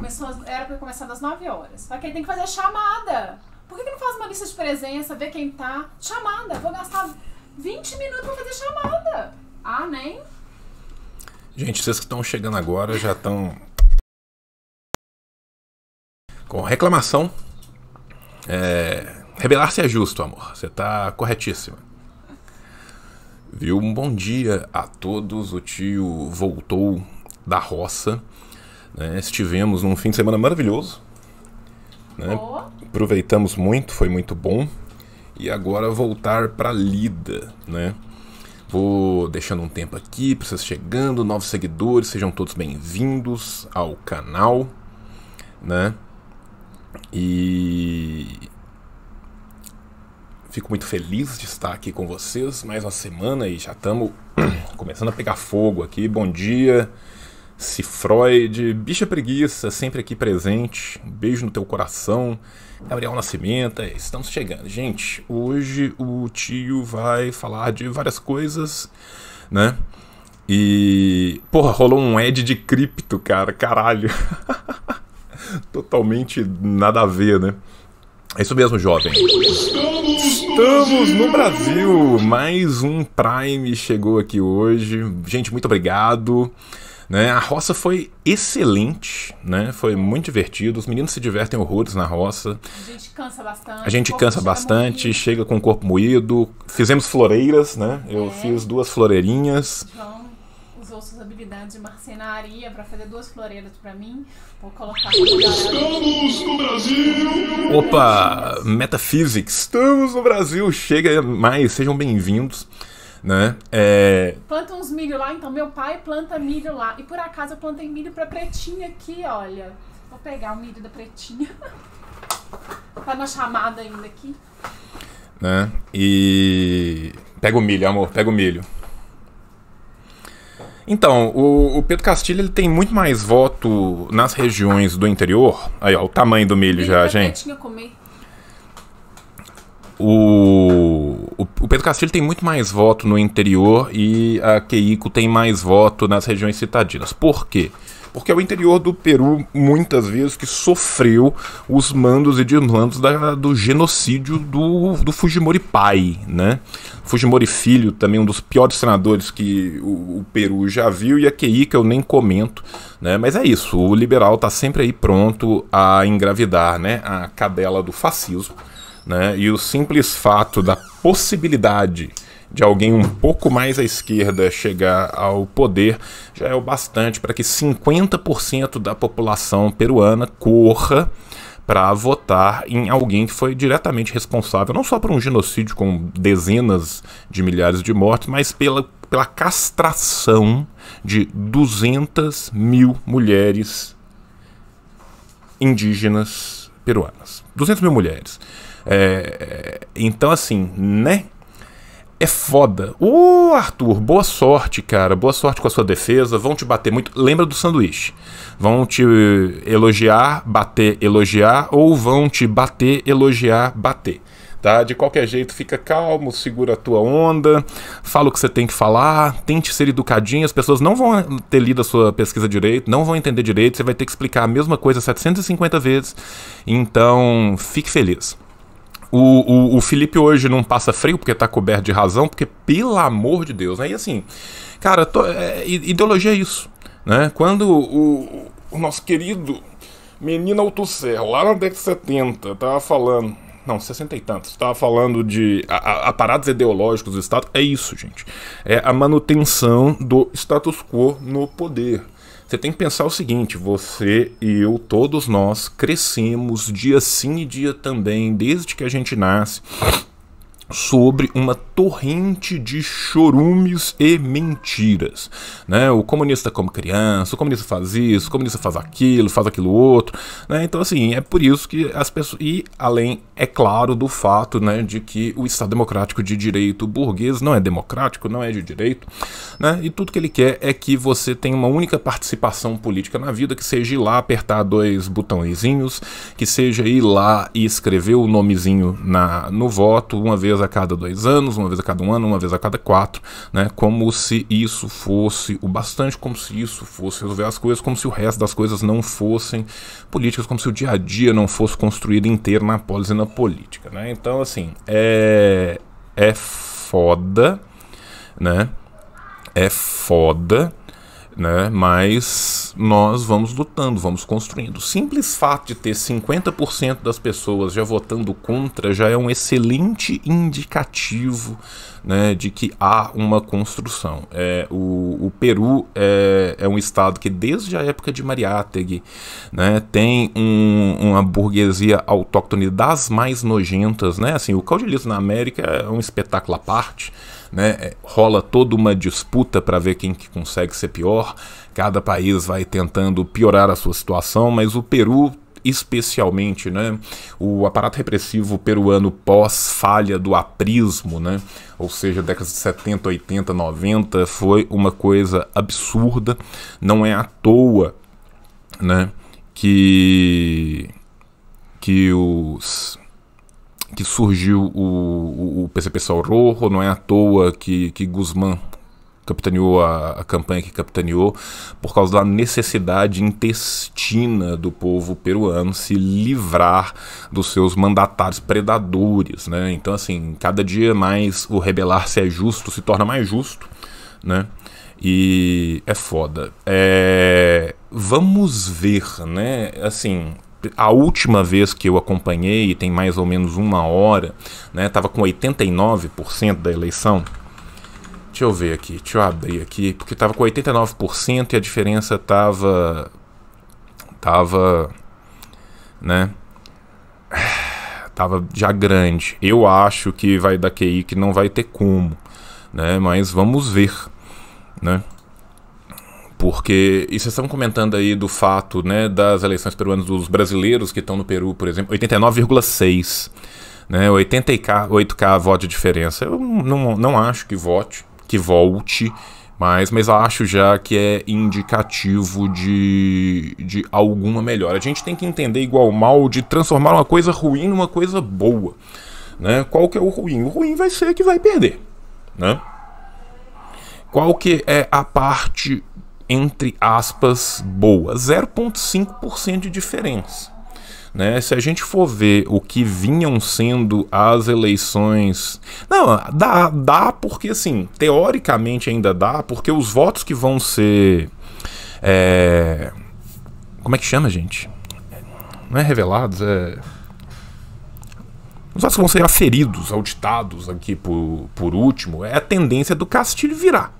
Começou, era pra começar das 9 horas. Só que aí tem que fazer chamada. Por que, que não faz uma lista de presença, ver quem tá? Chamada. Vou gastar 20 minutos pra fazer chamada. Ah, nem. Gente, vocês que estão chegando agora já estão. Com reclamação. É... Rebelar-se é justo, amor. Você tá corretíssima. Viu? Um bom dia a todos. O tio voltou da roça né? Estivemos num fim de semana maravilhoso. Né? Oh. Aproveitamos muito, foi muito bom. E agora voltar para lida, né? Vou deixando um tempo aqui para vocês chegando, novos seguidores, sejam todos bem-vindos ao canal, né? E fico muito feliz de estar aqui com vocês mais uma semana e já estamos começando a pegar fogo aqui. Bom dia se Freud, bicha preguiça, sempre aqui presente. Um beijo no teu coração. Gabriel Nascimento, é, estamos chegando. Gente, hoje o tio vai falar de várias coisas, né? E. Porra, rolou um ed de cripto, cara, caralho. Totalmente nada a ver, né? É isso mesmo, jovem. Estamos no Brasil! Mais um Prime chegou aqui hoje. Gente, muito obrigado. Né? A roça foi excelente, né? Foi muito divertido. Os meninos se divertem horrores na roça. A gente cansa bastante. A gente cansa bastante, moído. chega com o corpo moído. Fizemos floreiras, né? Eu é. fiz duas floreirinhas. João usou suas habilidades de marcenaria para fazer duas floreiras para mim. Vou colocar. Estamos no Brasil! Opa! Metaphysics! Estamos no Brasil! Chega mais, sejam bem-vindos né? É... Planta uns milho lá, então meu pai planta milho lá. E por acaso eu plantei milho pra pretinha aqui, olha. Vou pegar o milho da pretinha. tá na chamada ainda aqui. Né? E. Pega o milho, amor, pega o milho. Então, o, o, Pedro Castilho ele tem muito mais voto nas regiões do interior. Aí, ó, o tamanho do milho, já, gente. Pretinha comer. O, o, Pedro Castilho tem muito mais voto no interior e a Keiko tem mais voto nas regiões citadinas. Por quê? Porque é o interior do Peru, muitas vezes, que sofreu os mandos e desmandos da, do genocídio do, do Fujimori pai, né? Fujimori filho, também um dos piores senadores que o, o Peru já viu, e a Keiko eu nem comento, né? Mas é isso, o liberal tá sempre aí pronto a engravidar, né? A cadela do fascismo né? E o simples fato da possibilidade de alguém um pouco mais à esquerda chegar ao poder já é o bastante para que 50% da população peruana corra para votar em alguém que foi diretamente responsável não só por um genocídio com dezenas de milhares de mortes, mas pela, pela castração de 200 mil mulheres indígenas peruanas. 200 mil mulheres. É, é, então, assim, né? É foda. Ô, oh, Arthur, boa sorte, cara. Boa sorte com a sua defesa. Vão te bater muito. Lembra do sanduíche. Vão te elogiar, bater, elogiar. Ou vão te bater, elogiar, bater tá? De qualquer jeito, fica calmo, segura a tua onda, fala o que você tem que falar, tente ser educadinho, as pessoas não vão ter lido a sua pesquisa direito, não vão entender direito, você vai ter que explicar a mesma coisa 750 vezes. Então, fique feliz. O, o, o, Felipe hoje não passa frio porque tá coberto de razão, porque, pelo amor de Deus, né? E assim, cara, tô, é, é ideologia é isso. Né? Quando o, o nosso querido menino Altusser, lá na década de 70, tava falando. Não, 60 e tantos. Estava falando de aparatos ideológicos do Estado. É isso, gente. É a manutenção do status quo no poder. Você tem que pensar o seguinte: você e eu, todos nós, crescemos dia sim e dia também, desde que a gente nasce, sobre uma torrente de chorumes e mentiras. Né? O comunista como criança, o comunista faz isso, o comunista faz aquilo, faz aquilo outro. Né? Então, assim, é por isso que as pessoas. E além é claro do fato né, de que o Estado Democrático de Direito burguês não é democrático, não é de direito, né, e tudo que ele quer é que você tenha uma única participação política na vida, que seja ir lá apertar dois botõezinhos, que seja ir lá e escrever o nomezinho na, no voto uma vez a cada dois anos, uma vez a cada um ano, uma vez a cada quatro, né, como se isso fosse o bastante, como se isso fosse resolver as coisas, como se o resto das coisas não fossem políticas, como se o dia a dia não fosse construído inteiro na polis e na política, né? Então, assim, é, é foda, né? É foda né? Mas nós vamos lutando, vamos construindo. O simples fato de ter 50% das pessoas já votando contra já é um excelente indicativo, né, de que há uma construção. É, o, o Peru é, é um estado que desde a época de Mariátegui, né, tem um, uma burguesia autóctone das mais nojentas, né? Assim, o caudilismo na América é um espetáculo à parte né? É, rola toda uma disputa para ver quem que consegue ser pior. Cada país vai tentando piorar a sua situação, mas o Peru especialmente, né? O aparato repressivo peruano pós falha do aprismo, né? Ou seja, décadas de 70, 80, 90 foi uma coisa absurda, não é à toa, né, que que os que surgiu o, o, o PCP Sal Rojo, não é à toa que, que Guzmán capitaneou a, a, campanha que capitaneou por causa da necessidade intestina do povo peruano se livrar dos seus mandatários predadores, né? Então assim, cada dia mais o rebelar-se é justo, se torna mais justo, né? E é foda. É... Vamos ver, né? Assim, a última vez que eu acompanhei, tem mais ou menos uma hora, né? Tava com 89% da eleição. Deixa eu ver aqui, deixa eu abrir aqui, porque tava com 89% e a diferença tava tava né? Tava já grande. Eu acho que vai da QI que não vai ter como, né? Mas vamos ver, né? porque e vocês estão comentando aí do fato né, das eleições peruanas dos brasileiros que estão no Peru, por exemplo, 89,6%. Né, 88k, 8K voto de diferença. Eu não, não acho que vote, que volte, mas, mas acho já que é indicativo de, de alguma melhora. A gente tem que entender igual mal de transformar uma coisa ruim numa coisa boa. Né? Qual que é o ruim? O ruim vai ser que vai perder. Né? Qual que é a parte entre aspas, boa. 0,5% de diferença. Né? Se a gente for ver o que vinham sendo as eleições. Não, dá, dá porque, assim, teoricamente ainda dá, porque os votos que vão ser. É... Como é que chama, gente? Não é revelados, é. Os votos que vão ser aferidos, auditados aqui por, por último, é a tendência do Castilho virar.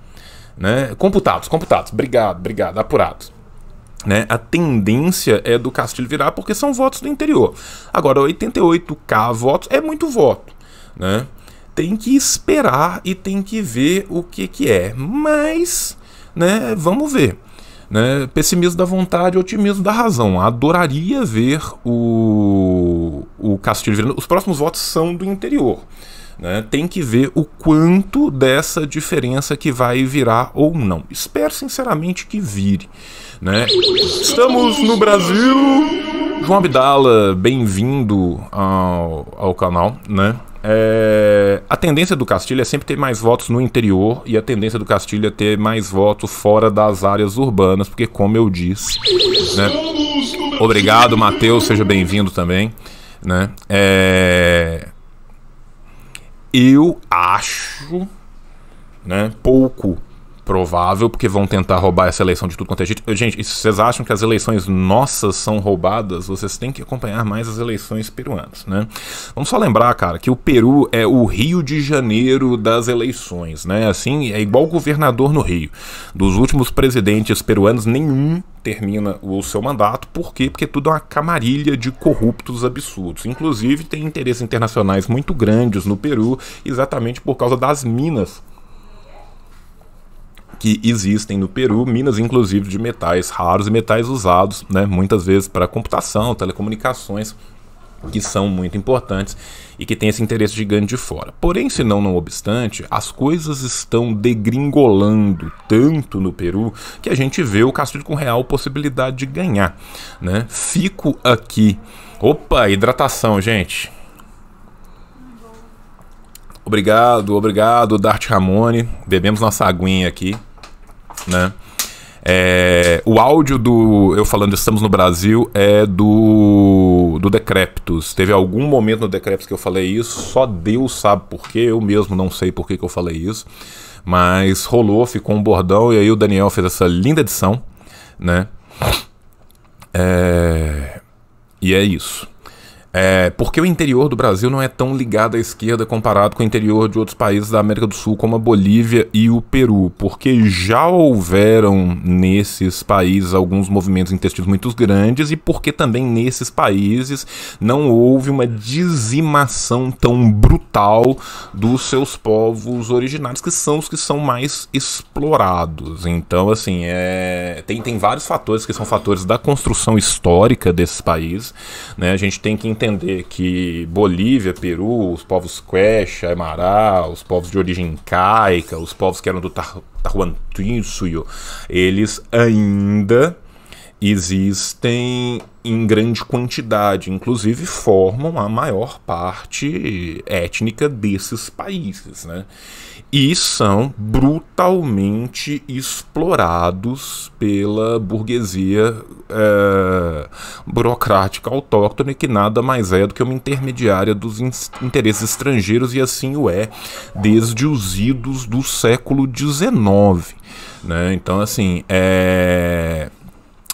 Né? Computados, computados. Obrigado, obrigado. Apurados. Né? A tendência é do Castilho virar porque são votos do interior. Agora, 88k votos é muito voto. Né? Tem que esperar e tem que ver o que, que é. Mas, né, vamos ver. Né? Pessimismo da vontade, otimismo da razão. Adoraria ver o, o Castilho virando. Os próximos votos são do interior. Né? Tem que ver o quanto dessa diferença que vai virar ou não. Espero sinceramente que vire. Né? Estamos no Brasil. João Abdala, bem-vindo ao, ao canal, né? É, a tendência do Castilho é sempre ter mais votos no interior e a tendência do Castilho é ter mais votos fora das áreas urbanas, porque como eu disse, né? Obrigado, Matheus, seja bem-vindo também, né? É, eu acho né, pouco provável, porque vão tentar roubar essa eleição de tudo quanto é gente. Gente, se vocês acham que as eleições nossas são roubadas, vocês têm que acompanhar mais as eleições peruanas, né? Vamos só lembrar, cara, que o Peru é o Rio de Janeiro das eleições, né? Assim, é igual governador no Rio. Dos últimos presidentes peruanos, nenhum termina o seu mandato, por quê? Porque é tudo é uma camarilha de corruptos absurdos. Inclusive, tem interesses internacionais muito grandes no Peru, exatamente por causa das minas que existem no Peru, minas inclusive de metais raros e metais usados, né, muitas vezes para computação, telecomunicações, que são muito importantes e que tem esse interesse gigante de fora. Porém, se não, não obstante, as coisas estão degringolando tanto no Peru que a gente vê o Castilho com real possibilidade de ganhar, né? Fico aqui. Opa, hidratação, gente. Obrigado, obrigado, Dart Ramone. Bebemos nossa aguinha aqui né? É, o áudio do eu falando estamos no Brasil é do do Decreptus. Teve algum momento no Decreptus que eu falei isso, só Deus sabe por eu mesmo não sei por que, que eu falei isso, mas rolou, ficou um bordão e aí o Daniel fez essa linda edição, né? É, e é isso. É, porque o interior do Brasil não é tão ligado à esquerda comparado com o interior de outros países da América do Sul, como a Bolívia e o Peru? Porque já houveram nesses países alguns movimentos intestinos muito grandes e porque também nesses países não houve uma dizimação tão brutal dos seus povos originários, que são os que são mais explorados. Então, assim, é, tem, tem vários fatores que são fatores da construção histórica desses países. Né? A gente tem que entender que Bolívia, Peru, os povos Quechua, Aymara, os povos de origem caica, os povos que eram do Tahuantinsuyo, eles ainda existem em grande quantidade, inclusive formam a maior parte étnica desses países, né? e são brutalmente explorados pela burguesia é, burocrática autóctone, que nada mais é do que uma intermediária dos in interesses estrangeiros, e assim o é desde os idos do século XIX. Né? Então, assim, é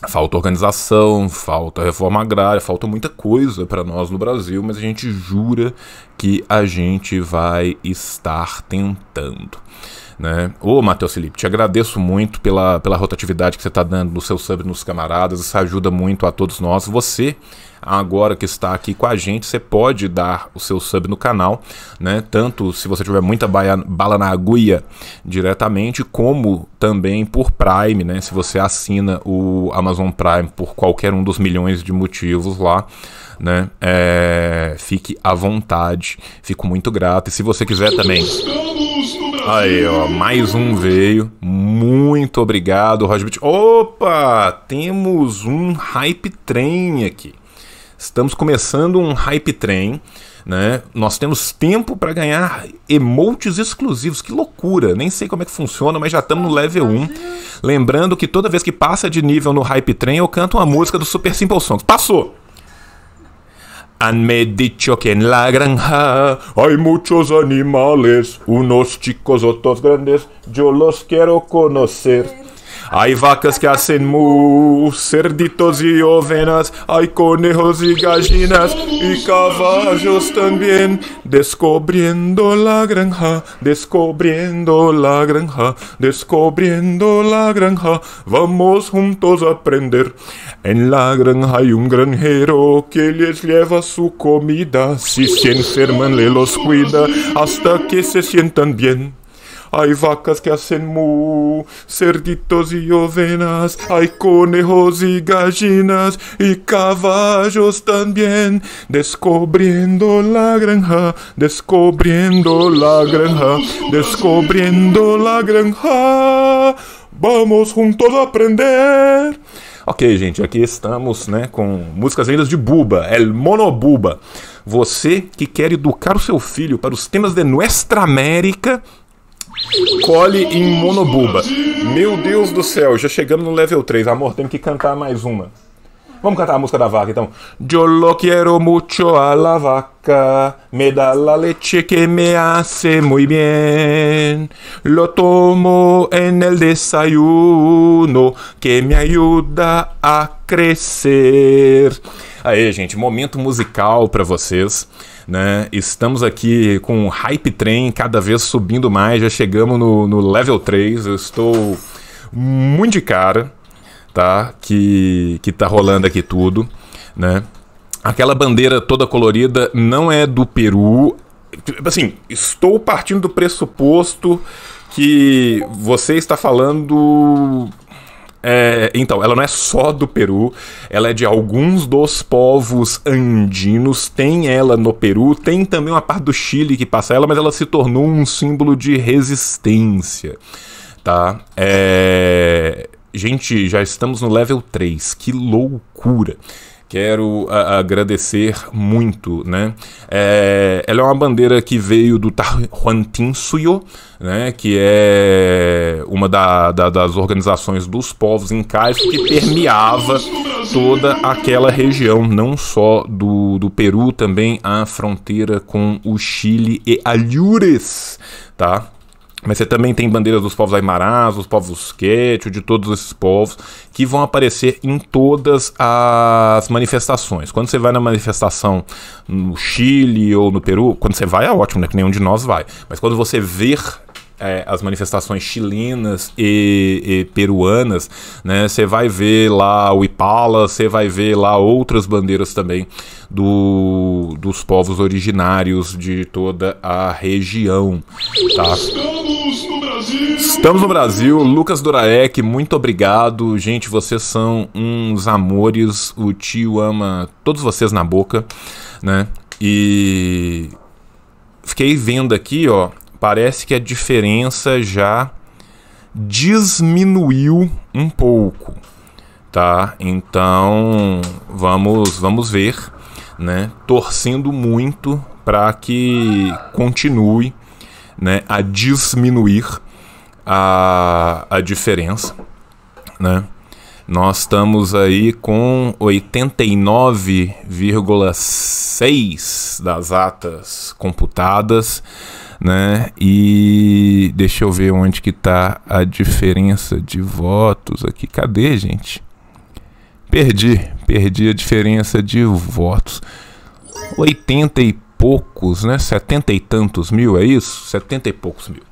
Falta organização, falta reforma agrária, falta muita coisa para nós no Brasil, mas a gente jura que a gente vai estar tentando. Né? Ô, Matheus Felipe, te agradeço muito pela, pela rotatividade que você está dando no seu sub nos camaradas, isso ajuda muito a todos nós. Você, agora que está aqui com a gente, você pode dar o seu sub no canal, né? Tanto se você tiver muita baia, bala na agulha diretamente, como também por Prime, né? Se você assina o Amazon Prime por qualquer um dos milhões de motivos lá, né? É, fique à vontade, fico muito grato. E se você quiser também. Estamos no Aí, ó, mais um veio. Muito obrigado, Rosbit. Opa, temos um hype trem aqui. Estamos começando um hype trem, né? Nós temos tempo para ganhar emotes exclusivos. Que loucura! Nem sei como é que funciona, mas já estamos no level 1. Lembrando que toda vez que passa de nível no hype trem, eu canto uma música do Super Simple Songs. Passou! Hanme dicho que en la granja hay muchos animales, unos chicos, otros grandes, yo los quiero conocer. Hay vacas que hacen mu, cerditos y ovenas, hay conejos y gallinas y caballos también. Descubriendo la granja, descubriendo la granja, descubriendo la granja, vamos juntos a aprender. En la granja hay un granjero que les lleva su comida, si se enferman le los cuida hasta que se sientan bien. Ai vacas que hacen mu, cerditos e ovenas, ai conejos e gallinas e cavalos também descobrindo la granja, descobrindo la granja, descobrindo la granja. Vamos juntos aprender. Ok, gente, aqui estamos né, com músicas lindas de Buba, El Monobuba. Você que quer educar o seu filho para os temas de Nuestra América, Cole em Monobuba. Meu Deus do céu, já chegamos no level 3. Amor, temos que cantar mais uma. Vamos cantar a música da vaca, então. Yo lo quiero mucho a la vaca, me da la leche que me hace muy bien. Lo tomo en el desayuno, que me ayuda a crescer. Aí, gente, momento musical para vocês né? Estamos aqui com o hype trem cada vez subindo mais, já chegamos no, no level 3, eu estou muito de cara, tá? Que, que tá rolando aqui tudo, né? Aquela bandeira toda colorida não é do Peru. Assim, estou partindo do pressuposto que você está falando é, então, ela não é só do Peru, ela é de alguns dos povos andinos. Tem ela no Peru, tem também uma parte do Chile que passa ela, mas ela se tornou um símbolo de resistência. Tá? É... Gente, já estamos no level 3, que loucura! Quero a, agradecer muito, né? É, ela é uma bandeira que veio do Tahuantin Suyo, né? Que é uma da, da, das organizações dos povos incaios que permeava toda aquela região, não só do, do Peru, também a fronteira com o Chile e Alhures, tá? Mas você também tem bandeiras dos povos aimarás, dos povos quechua, de todos esses povos, que vão aparecer em todas as manifestações. Quando você vai na manifestação no Chile ou no Peru, quando você vai é ótimo, né? Que nenhum de nós vai. Mas quando você ver é, as manifestações chilenas e, e peruanas, né? Você vai ver lá o Ipala, você vai ver lá outras bandeiras também do, dos povos originários de toda a região. Tá? Estamos no Brasil! Estamos no Brasil, Lucas Doraek, muito obrigado. Gente, vocês são uns amores. O tio ama todos vocês na boca, né? E fiquei vendo aqui, ó, parece que a diferença já diminuiu um pouco, tá? Então vamos vamos ver, né? Torcendo muito para que continue, né? A diminuir a, a diferença, né? Nós estamos aí com 89,6 das atas computadas né? E deixa eu ver onde que tá a diferença de votos aqui. Cadê, gente? Perdi, perdi a diferença de votos. 80 e poucos, né? 70 e tantos mil, é isso? 70 e poucos mil.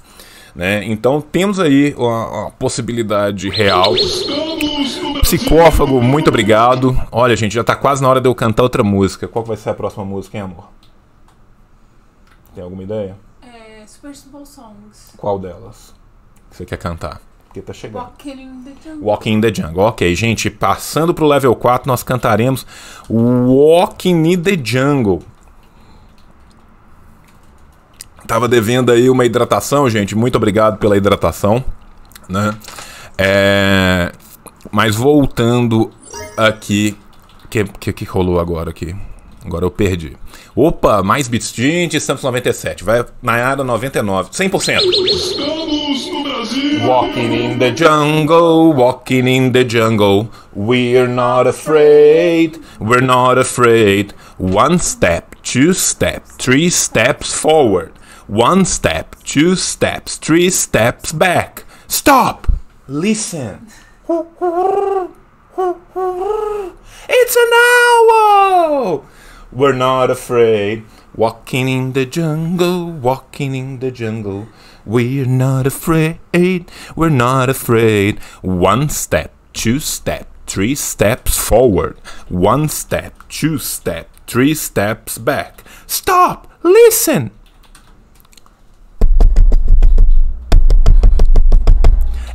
Né? Então temos aí uma, uma possibilidade real. Psicófago, muito obrigado. Olha, gente, já tá quase na hora de eu cantar outra música. Qual vai ser a próxima música, hein, amor? Tem alguma ideia? Songs. Qual delas? Você quer cantar? Porque tá chegando. Walking in the Jungle. Walking in the Jungle. Ok, gente, passando pro level 4, nós cantaremos Walking in the Jungle. Tava devendo aí uma hidratação, gente. Muito obrigado pela hidratação, né? É... Mas voltando aqui, o que, que, que rolou agora aqui? Agora eu perdi. Opa, mais bits. Gente, estamos 97. Vai Nayara 99, 100%. Estamos no Brasil. Walking in the jungle, walking in the jungle. We're not afraid, we're not afraid. One step, two steps, three steps forward. One step, two steps, three steps back. Stop! Listen. It's an owl! we're not afraid. Walking in the jungle, walking in the jungle. We're not afraid, we're not afraid. One step, two step, three steps forward. One step, two step, three steps back. Stop! Listen!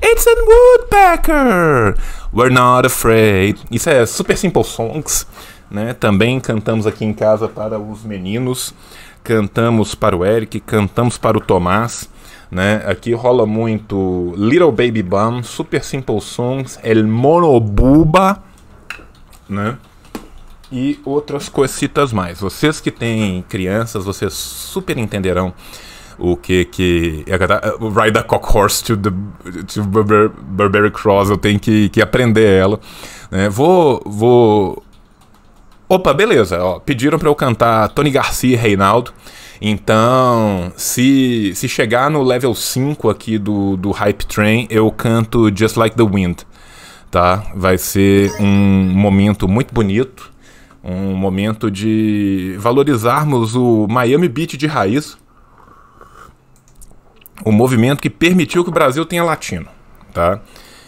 It's a woodpecker! We're not afraid. Isso é Super Simple Songs. Né? Também cantamos aqui em casa para os meninos, cantamos para o Eric, cantamos para o Tomás. Né? Aqui rola muito Little Baby Bum, Super Simple Songs, El Monobuba Buba, né? E outras coisitas mais. Vocês que têm crianças, vocês super entenderão o que que é Ride a Cock Horse to, the, to Burberry Cross, eu tenho que, que aprender ela. Né? Vou, vou opa, beleza, ó, pediram para eu cantar Tony Garcia e Reinaldo. Então, se, se chegar no level 5 aqui do, do Hype Train, eu canto Just Like the Wind, tá? Vai ser um momento muito bonito, um momento de valorizarmos o Miami Beat de raiz, o movimento que permitiu que o Brasil tenha latino, tá?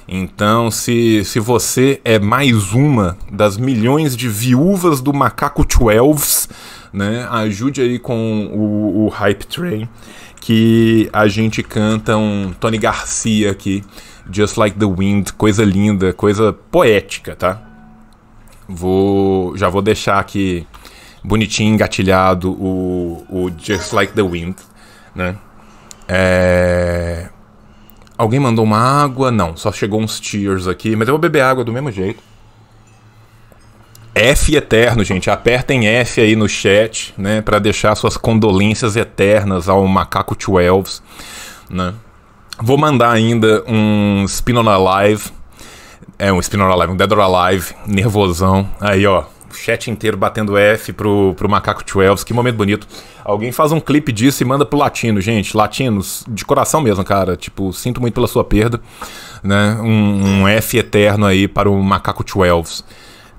Então, se, se você é mais uma das milhões de viúvas do Macaco 12, né, ajude aí com o, o Hype Train, que a gente canta um Tony Garcia aqui, Just Like the Wind, coisa linda, coisa poética, tá? Vou, já vou deixar aqui bonitinho, engatilhado o, o Just Like the Wind, né? É... Alguém mandou uma água? Não, só chegou uns tears aqui, mas eu vou beber água do mesmo jeito. F eterno, gente. Apertem F aí no chat, né, para deixar suas condolências eternas ao macaco 12, né? Vou mandar ainda um Spin on Alive. É um Spin on Alive, um Dead or Alive, nervosão. Aí, ó, chat inteiro batendo F pro, pro Macaco 12. Que momento bonito. Alguém faz um clipe disso e manda pro latino, gente. Latinos, de coração mesmo, cara. Tipo, sinto muito pela sua perda. Né? Um, um F eterno aí para o Macaco 12.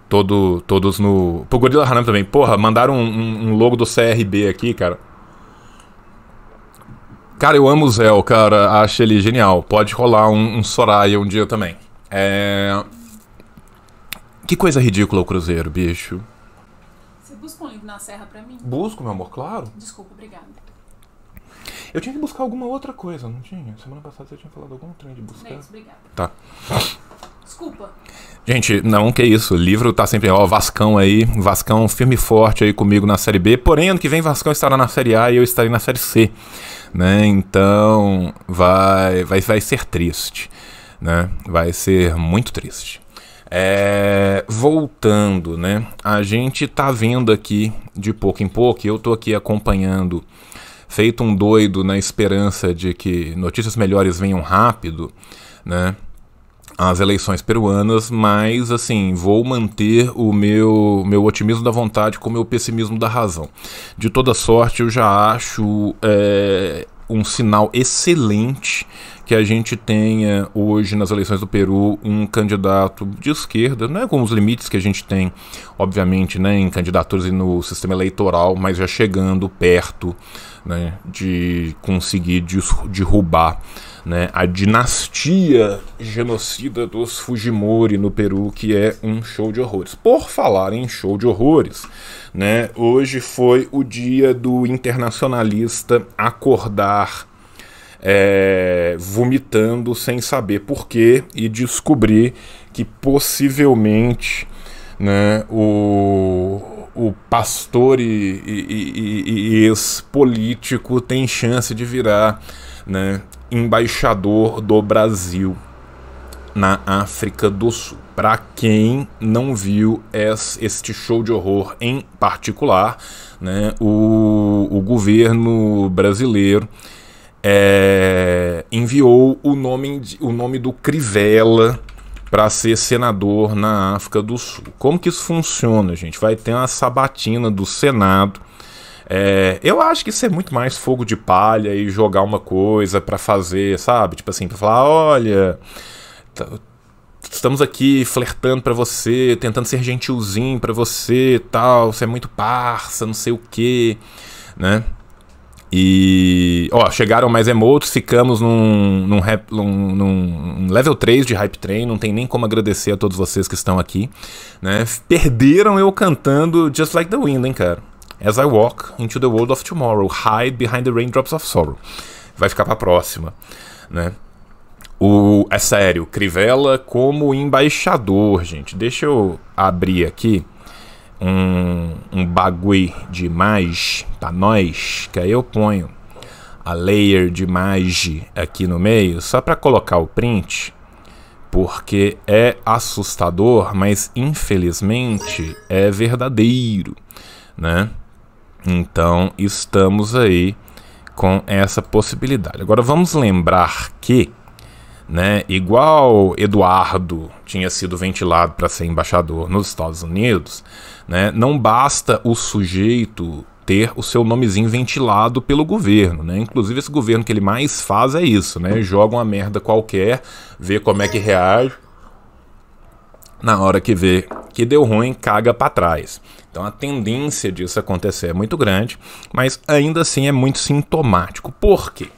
Todo, todos no. Pro Gorila Haram também. Porra, mandaram um, um, um logo do CRB aqui, cara. Cara, eu amo o Zé, cara. Acho ele genial. Pode rolar um, um Soraya um dia também. É... Que coisa ridícula o Cruzeiro, bicho. Você busca um livro na Serra pra mim? Busco, meu amor, claro. Desculpa, obrigada. Eu tinha que buscar alguma outra coisa, não tinha? Semana passada você tinha falado algum trem de buscar. Leis, obrigada. Tá. Desculpa. Gente, não, que isso. O livro tá sempre, ó, Vascão aí. Vascão firme e forte aí comigo na Série B. Porém, ano que vem Vascão estará na Série A e eu estarei na Série C. Né? Então, vai, vai, vai ser triste. Né? Vai ser muito triste. É, voltando, né? A gente tá vendo aqui de pouco em pouco, eu tô aqui acompanhando, feito um doido na esperança de que notícias melhores venham rápido, né? As eleições peruanas, mas assim, vou manter o meu, meu otimismo da vontade com o meu pessimismo da razão. De toda sorte, eu já acho é, um sinal excelente que a gente tenha hoje nas eleições do Peru um candidato de esquerda, né, com os limites que a gente tem, obviamente, né, em candidaturas e no sistema eleitoral, mas já chegando perto né, de conseguir derrubar né, a dinastia genocida dos Fujimori no Peru, que é um show de horrores. Por falar em show de horrores, né, hoje foi o dia do internacionalista acordar é, vomitando sem saber porquê e descobrir que possivelmente né, o, o pastor e, e, e, e ex-político tem chance de virar né, embaixador do Brasil na África do Sul. Para quem não viu este show de horror em particular, né, o, o governo brasileiro é, enviou o nome, o nome do Crivella para ser senador na África do Sul. Como que isso funciona, gente? Vai ter uma sabatina do Senado é, eu acho que isso é muito mais fogo de palha e jogar uma coisa para fazer, sabe? Tipo assim, pra falar, olha. Estamos aqui flertando para você, tentando ser gentilzinho para você, tal, você é muito parça, não sei o quê, né? E. Ó, chegaram mais emotes, ficamos num, num, rap, num, num, level 3 de Hype Train, não tem nem como agradecer a todos vocês que estão aqui, né? Perderam eu cantando Just Like the Wind, hein, cara? As I Walk into the World of Tomorrow, Hide Behind the Raindrops of Sorrow. Vai ficar pra próxima, né? O, é sério, Crivella como embaixador, gente. Deixa eu abrir aqui um, um bagulho de mais pra nós, que aí eu ponho a layer de mage aqui no meio, só para colocar o print, porque é assustador, mas infelizmente é verdadeiro, né? Então estamos aí com essa possibilidade. Agora vamos lembrar que, né, igual Eduardo tinha sido ventilado para ser embaixador nos Estados Unidos, né, não basta o sujeito ter o seu nomezinho ventilado pelo governo, né? Inclusive esse governo que ele mais faz é isso, né? Joga uma merda qualquer, vê como é que reage. Na hora que vê que deu ruim, caga para trás. Então a tendência disso acontecer é muito grande, mas ainda assim é muito sintomático. Por quê?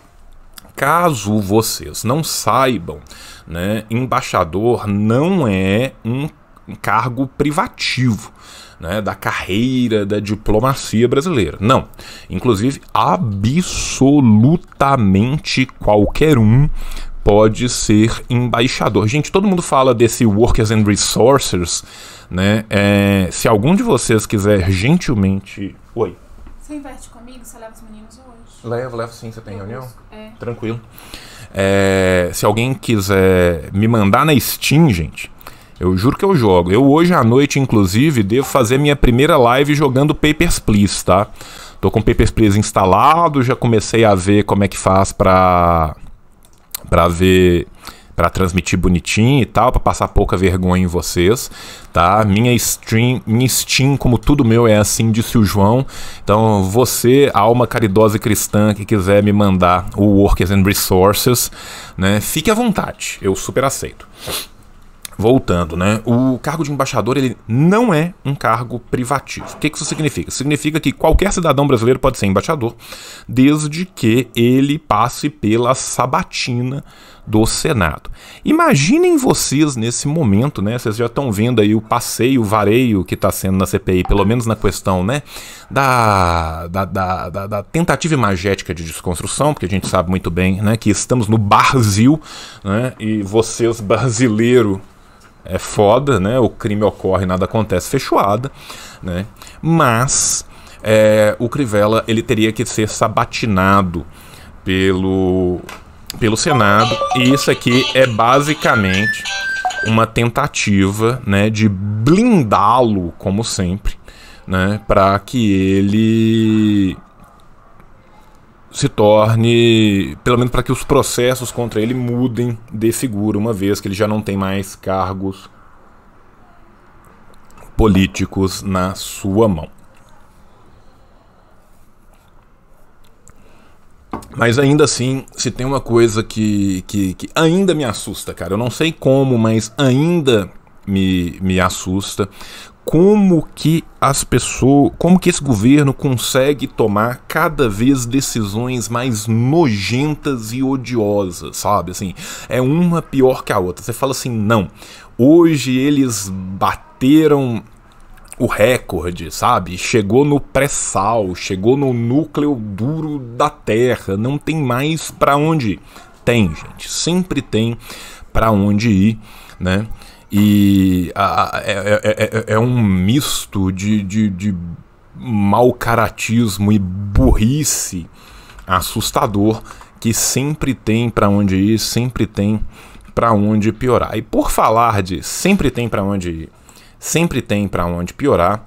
Caso vocês não saibam, né, embaixador não é um cargo privativo. Né, da carreira da diplomacia brasileira. Não. Inclusive, absolutamente qualquer um pode ser embaixador. Gente, todo mundo fala desse Workers and Resources né? É, se algum de vocês quiser gentilmente. Oi. Você inverte comigo? Você leva os meninos hoje? Levo, levo sim. Você tem Eu reunião? É. Tranquilo. É, se alguém quiser me mandar na Steam, gente, eu juro que eu jogo. Eu hoje à noite, inclusive, devo fazer minha primeira live jogando Papers, Please, tá? Tô com Papers, Please instalado, já comecei a ver como é que faz pra, pra ver para transmitir bonitinho e tal, para passar pouca vergonha em vocês, tá? Minha stream, minha Steam, como tudo meu é assim, disse o João. Então, você, alma caridosa e cristã que quiser me mandar o Workers and Resources, né? Fique à vontade, eu super aceito. Voltando, né? O cargo de embaixador ele não é um cargo privativo. O que isso significa? Significa que qualquer cidadão brasileiro pode ser embaixador, desde que ele passe pela sabatina do Senado. Imaginem vocês nesse momento, né? Vocês já estão vendo aí o passeio, o vareio que está sendo na CPI, pelo menos na questão, né? Da, da, da, da, da tentativa imagética de desconstrução, porque a gente sabe muito bem, né? Que estamos no Brasil, né? E vocês, brasileiro, é foda, né? O crime ocorre, nada acontece, fechoada, né? Mas é, o Crivella ele teria que ser sabatinado pelo pelo Senado. E isso aqui é basicamente uma tentativa né, de blindá-lo, como sempre, né, para que ele se torne, pelo menos para que os processos contra ele mudem de figura, uma vez que ele já não tem mais cargos políticos na sua mão. Mas ainda assim, se tem uma coisa que, que, que, ainda me assusta, cara. Eu não sei como, mas ainda me, me assusta. Como que as pessoas. Como que esse governo consegue tomar cada vez decisões mais nojentas e odiosas, sabe? Assim, é uma pior que a outra. Você fala assim, não. Hoje eles bateram o recorde, sabe? Chegou no pré-sal, chegou no núcleo duro da Terra, não tem mais para onde ir. Tem, gente, sempre tem para onde ir, né? E a, a, é é, é, é, é, um misto de, de, de mau caratismo e burrice assustador que sempre tem para onde ir, sempre tem para onde piorar. E por falar de sempre tem para onde ir, sempre tem para onde piorar.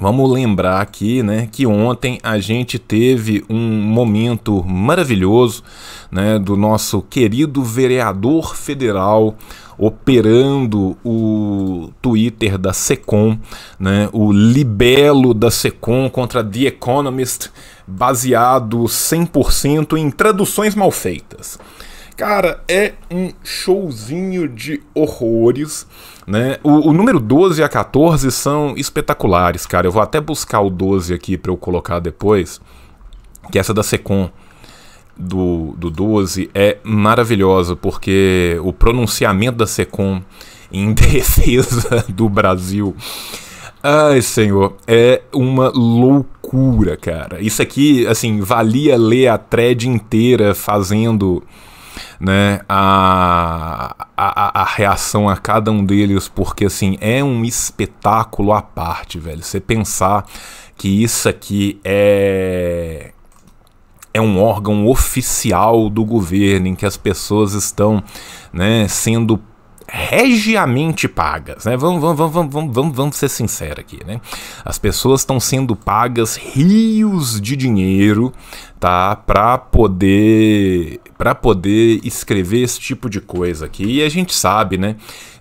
Vamos lembrar aqui, né, que ontem a gente teve um momento maravilhoso, né, do nosso querido vereador federal operando o Twitter da Secom, né, o libelo da Secom contra The Economist, baseado 100% em traduções mal feitas. Cara, é um showzinho de horrores, né? O, o, número 12 a 14 são espetaculares, cara. Eu vou até buscar o 12 aqui para eu colocar depois, que essa da Secom do, do 12 é maravilhosa, porque o pronunciamento da Secom em defesa do Brasil Ai, senhor, é uma loucura, cara. Isso aqui, assim, valia ler a thread inteira fazendo né, a, a, a, reação a cada um deles, porque assim, é um espetáculo à parte, velho. Você pensar que isso aqui é é um órgão oficial do governo em que as pessoas estão, né, sendo regiamente pagas, né? Vamos, vamos, vamos, vamos, vamos, vamos ser sinceros aqui, né? As pessoas estão sendo pagas rios de dinheiro, tá? Para poder, para poder escrever esse tipo de coisa aqui. E a gente sabe, né?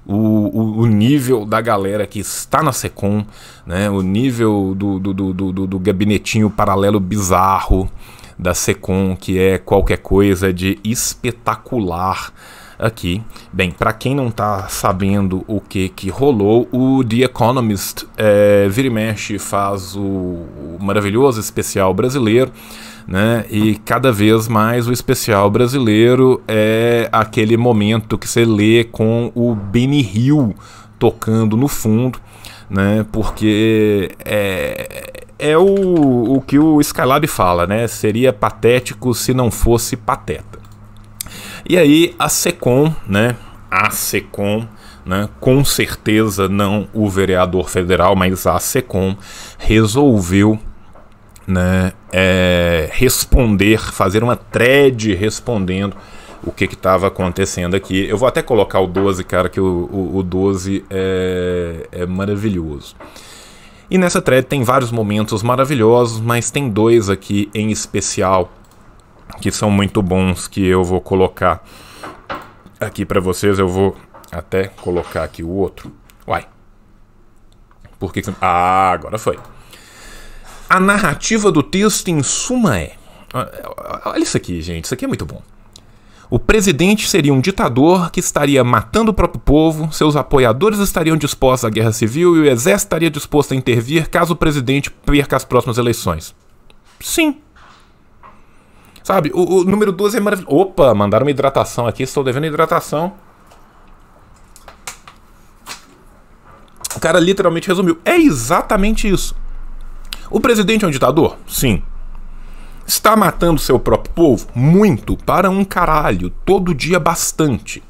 O, o, o, nível da galera que está na Secom, né? o nível do, do, do, do, do gabinetinho paralelo bizarro da Secom, que é qualquer coisa de espetacular aqui. Bem, para quem não está sabendo o que que rolou, o The Economist é, vira e mexe faz o, o maravilhoso especial brasileiro. Né? E cada vez mais o especial brasileiro é aquele momento que você lê com o Benny Hill tocando no fundo, né? Porque é, é o, o que o Skylab fala, né? Seria patético se não fosse pateta. E aí a SECOM, né? A SECOM, né? Com certeza não o vereador federal, mas a SECOM resolveu né, é, responder, fazer uma thread respondendo o que estava acontecendo aqui. Eu vou até colocar o 12, cara, que o, o, o 12 é, é maravilhoso. E nessa thread tem vários momentos maravilhosos, mas tem dois aqui em especial que são muito bons que eu vou colocar aqui para vocês. Eu vou até colocar aqui o outro. Uai. Por que, que... Ah, agora foi. A narrativa do texto, em suma, é. Olha isso aqui, gente. Isso aqui é muito bom. O presidente seria um ditador que estaria matando o próprio povo, seus apoiadores estariam dispostos à guerra civil e o exército estaria disposto a intervir caso o presidente perca as próximas eleições. Sim, Sabe, o, o número 12 é maravilhoso. Opa, mandaram uma hidratação aqui, estou devendo hidratação. O cara literalmente resumiu. É exatamente isso. O presidente é um ditador? Sim. Está matando seu próprio povo? Muito, para um caralho, todo dia bastante.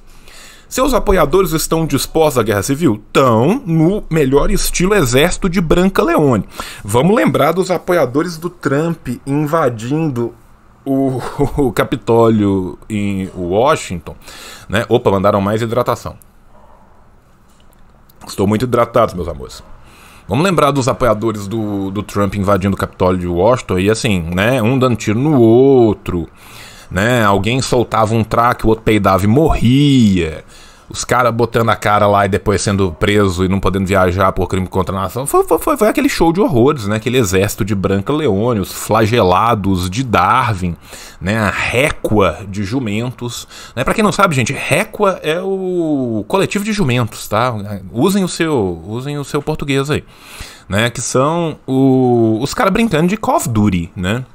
Seus apoiadores estão dispostos à guerra civil? Estão no melhor estilo exército de Branca Leone. Vamos lembrar dos apoiadores do Trump invadindo o, o Capitólio em Washington, né? Opa, mandaram mais hidratação. Estou muito hidratado, meus amores. Vamos lembrar dos apoiadores do, do Trump invadindo o Capitólio de Washington e assim, né? Um dando tiro no outro, né? Alguém soltava um traque, o outro peidava e morria os caras botando a cara lá e depois sendo preso e não podendo viajar por crime contra a nação. Foi, foi, foi aquele show de horrores, né? Aquele exército de Branca Leone, os flagelados de Darwin, né? A récua de jumentos. Né? Para quem não sabe, gente, récua é o coletivo de jumentos, tá? Usem o seu, usem o seu português aí. Né? Que são o, os caras brincando de Call of Duty, né?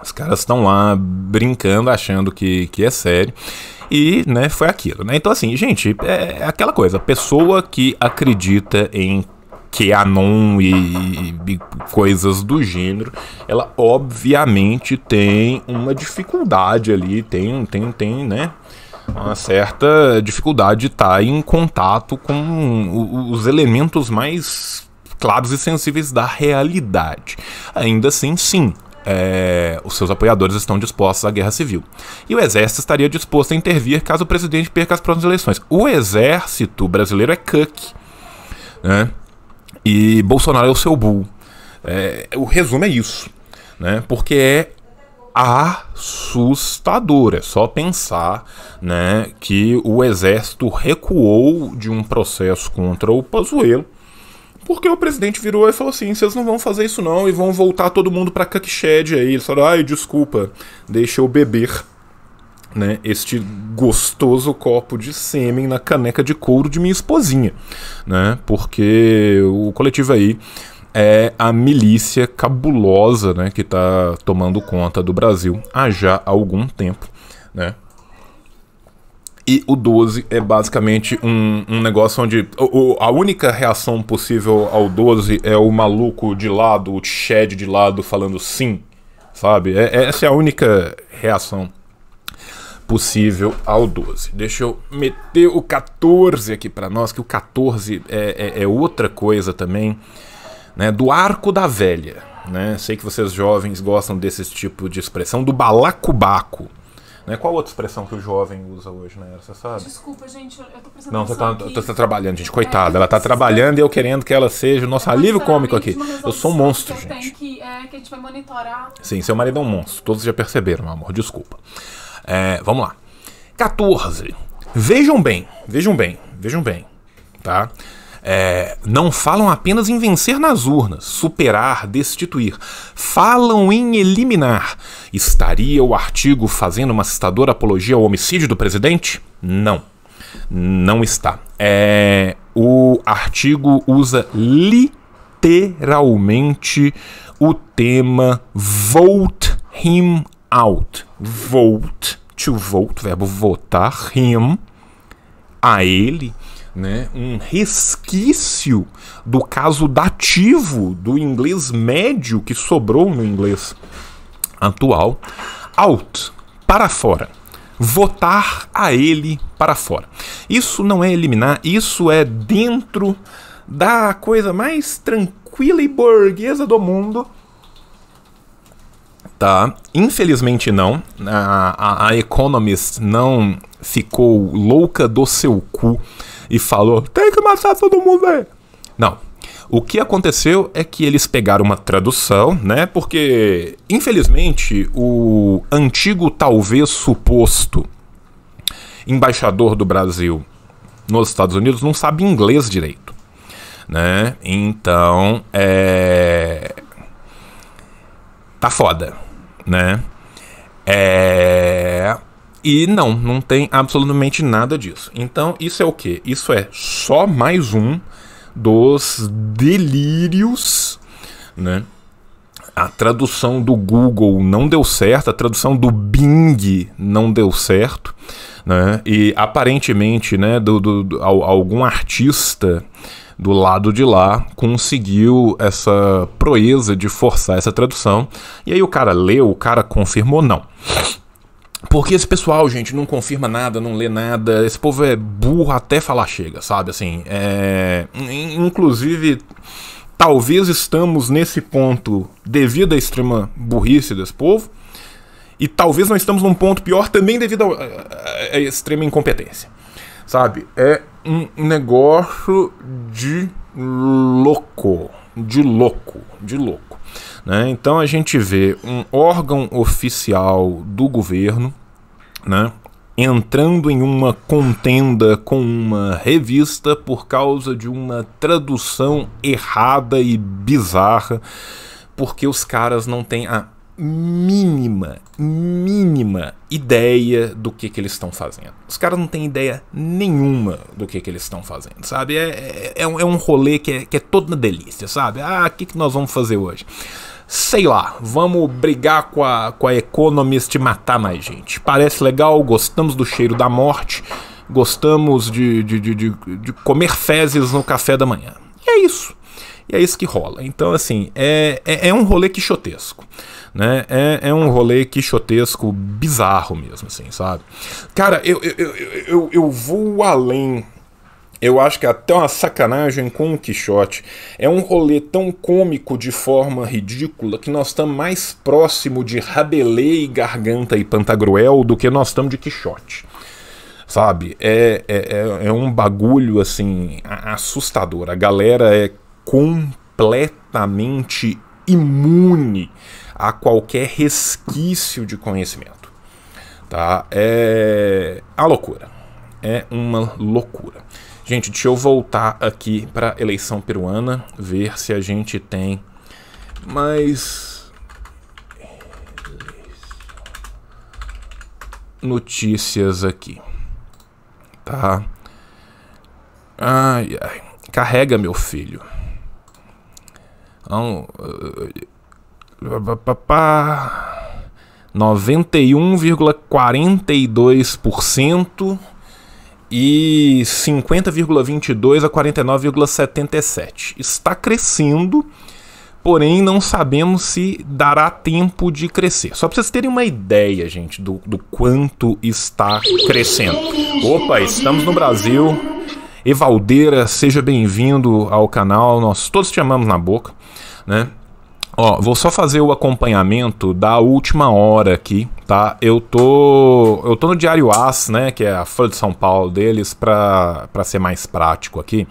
Os caras estão lá brincando, achando que, que é sério. E, né, foi aquilo, né? Então, assim, gente, é, é aquela coisa. Pessoa que acredita em que e, e coisas do gênero, ela obviamente tem uma dificuldade ali, tem, tem, tem, né? uma certa dificuldade de estar tá em contato com os elementos mais claros e sensíveis da realidade. Ainda assim, sim, é, os seus apoiadores estão dispostos à guerra civil. E o exército estaria disposto a intervir caso o presidente perca as próximas eleições. O exército brasileiro é cuck, né? E Bolsonaro é o seu bull. É, o resumo é isso, né? Porque é assustador. É só pensar né, que o exército recuou de um processo contra o Pazuello porque o presidente virou e falou assim: vocês não vão fazer isso não e vão voltar todo mundo pra Cuckshed aí. Eles falaram: ai, desculpa, deixa eu beber. Né, este gostoso copo de sêmen na caneca de couro de minha esposinha, né? Porque o coletivo aí é a milícia cabulosa, né, que está tomando conta do Brasil há já algum tempo, né? E o 12 é basicamente um, um negócio onde o, o, a única reação possível ao 12 é o maluco de lado, o Chad de lado falando sim, sabe? É, é essa é a única reação possível ao 12. Deixa eu meter o 14 aqui para nós, que o 14 é, é, é outra coisa também, né? Do arco da velha, né? Sei que vocês jovens gostam desse tipo de expressão, do balacobaco. Né? Qual outra expressão que o jovem usa hoje, né? Você sabe? Desculpa, gente, eu tô prestando Não, você tá, que... tá, trabalhando, gente. É, Coitada, é, ela tá trabalhando e eu querendo que ela seja o nosso alívio cômico aqui. Eu sou um monstro, que gente. Que, é, que a gente vai monitorar. Sim, seu marido é um monstro. Todos já perceberam, meu amor. Desculpa. É, vamos lá. 14. Vejam bem, vejam bem, vejam bem, tá? é, não falam apenas em vencer nas urnas, superar, destituir. Falam em eliminar. Estaria o artigo fazendo uma citadora apologia ao homicídio do presidente? Não. Não está. É, o artigo usa literalmente o tema vote him out. Vote, to vote, verbo votar, him, a ele né, um resquício do caso dativo do inglês médio que sobrou no inglês atual. Out, para fora. Votar a ele para fora. Isso não é eliminar, isso é dentro da coisa mais tranquila e burguesa do mundo. Tá? Infelizmente não. A, a, a Economist não ficou louca do seu cu e falou: tem que matar todo mundo aí. Não. O que aconteceu é que eles pegaram uma tradução, né? Porque, infelizmente, o antigo, talvez suposto embaixador do Brasil nos Estados Unidos não sabe inglês direito, né? Então, é. Tá foda, né? É. E não, não tem absolutamente nada disso. Então, isso é o que? Isso é só mais um dos delírios, né? A tradução do Google não deu certo, a tradução do Bing não deu certo, né? E aparentemente, né, do, do, do algum artista do lado de lá conseguiu essa proeza de forçar essa tradução. E aí o cara leu, o cara confirmou não. Porque esse pessoal, gente, não confirma nada, não lê nada. Esse povo é burro até falar chega, sabe? Assim, é... inclusive, talvez estamos nesse ponto devido à extrema burrice desse povo. E talvez nós estamos num ponto pior também devido à extrema incompetência. Sabe? É um negócio de louco de louco, de louco. Né? Então a gente vê um órgão oficial do governo né, entrando em uma contenda com uma revista por causa de uma tradução errada e bizarra, porque os caras não têm a mínima, mínima ideia do que, que eles estão fazendo. Os caras não têm ideia nenhuma do que, que eles estão fazendo, sabe? É, é, é, um, é um rolê que é, que é todo uma delícia, sabe? Ah, o que, que nós vamos fazer hoje? sei lá, vamos brigar com a, com a Economist e matar mais gente. Parece legal, gostamos do cheiro da morte, gostamos de, de, de, de, comer fezes no café da manhã. E é isso. E é isso que rola. Então, assim, é, é, é um rolê quixotesco. Né? É, é um rolê quixotesco bizarro mesmo, assim, sabe? Cara, eu, eu, eu, eu, eu vou além eu acho que é até uma sacanagem com o Quixote. É um rolê tão cômico de forma ridícula que nós estamos mais próximo de Rabelais, Garganta e Pantagruel do que nós estamos de Quixote. Sabe? É, é, é, é um bagulho assim assustador. A galera é completamente imune a qualquer resquício de conhecimento. Tá? É a loucura. É uma loucura. Gente, deixa eu voltar aqui para eleição peruana, ver se a gente tem mais notícias aqui. Tá? Ai, ai. Carrega, meu filho. Então, 91,42% eh, eh, e 50,22 a 49,77. Está crescendo, porém não sabemos se dará tempo de crescer. Só para vocês terem uma ideia, gente, do, do quanto está crescendo. Opa, estamos no Brasil. Evaldeira, seja bem-vindo ao canal. Nós todos te amamos na boca, né? Ó, vou só fazer o acompanhamento da última hora aqui, tá? Eu tô, eu tô no Diário As, né, que é a Folha de São Paulo deles para ser mais prático aqui.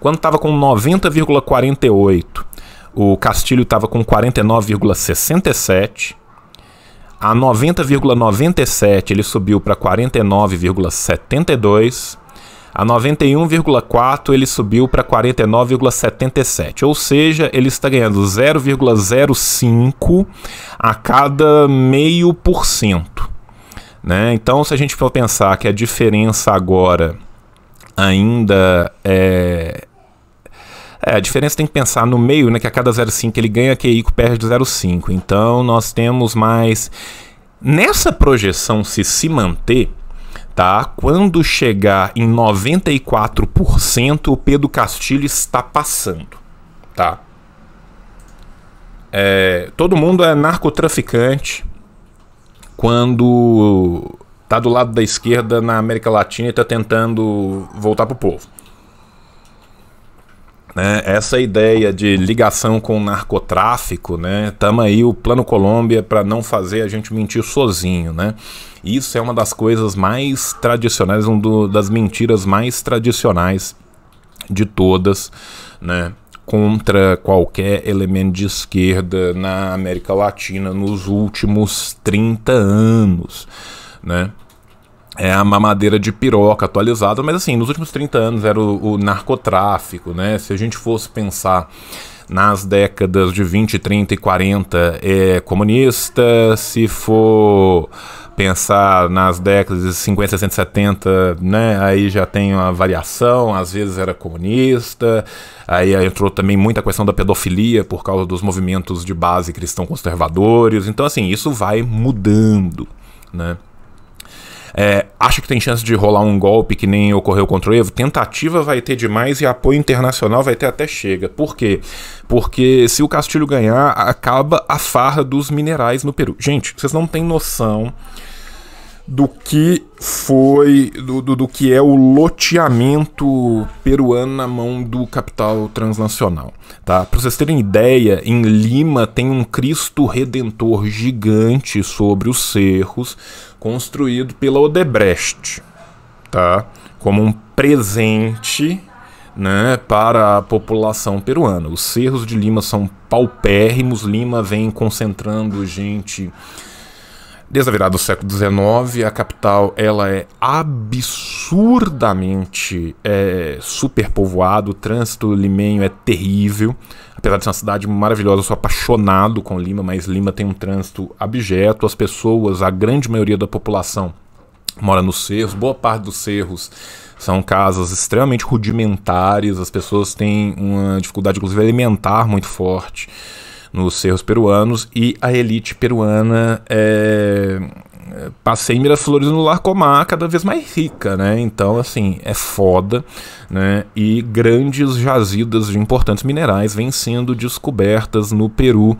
Quando tava com 90,48, o Castilho estava com 49,67. A 90,97 ele subiu para 49,72. A 91,4 ele subiu para 49,77, ou seja, ele está ganhando 0,05 a cada meio por cento. Né? Então, se a gente for pensar que a diferença agora ainda é, é, a diferença tem que pensar no meio, né? Que a cada 0,5 ele ganha QI ICO perde 0,5. Então nós temos mais. Nessa projeção, se se manter, tá? Quando chegar em 94%, o Pedro Castilho está passando, tá? É, todo mundo é narcotraficante quando tá do lado da esquerda na América Latina e tá tentando voltar pro povo. Né? Essa ideia de ligação com o narcotráfico, né? Tamo aí o Plano Colômbia para não fazer a gente mentir sozinho, né? Isso é uma das coisas mais tradicionais, uma das mentiras mais tradicionais de todas, né? Contra qualquer elemento de esquerda na América Latina nos últimos 30 anos, né? é a mamadeira de piroca atualizada, mas assim, nos últimos 30 anos era o, o narcotráfico, né? Se a gente fosse pensar nas décadas de 20, 30 e 40 é comunista, se for pensar nas décadas de 50, 60, 70, né, aí já tem uma variação, às vezes era comunista, aí entrou também muita questão da pedofilia por causa dos movimentos de base cristão conservadores, então assim, isso vai mudando, né. É, acha que tem chance de rolar um golpe que nem ocorreu contra o Evo? Tentativa vai ter demais e apoio internacional vai ter até chega. Por quê? Porque se o Castilho ganhar, acaba a farra dos minerais no Peru. Gente, vocês não têm noção do que foi do, do, do, que é o loteamento peruano na mão do capital transnacional, tá? Para vocês terem ideia, em Lima tem um Cristo Redentor gigante sobre os cerros, construído pela Odebrecht, tá? Como um presente né, para a população peruana. Os cerros de Lima são paupérrimos, Lima vem concentrando gente Desde a virada do século XIX, a capital ela é absurdamente é, superpovoada, o trânsito limenho é terrível. Apesar de ser uma cidade maravilhosa, eu sou apaixonado com Lima, mas Lima tem um trânsito abjeto. As pessoas, a grande maioria da população, mora nos cerros, boa parte dos cerros são casas extremamente rudimentares, as pessoas têm uma dificuldade, inclusive, alimentar muito forte nos cerros peruanos e a elite peruana é, é passei Miraflores no Larcomar cada vez mais rica, né? Então, assim, é foda, né? E grandes jazidas de importantes minerais vêm sendo descobertas no Peru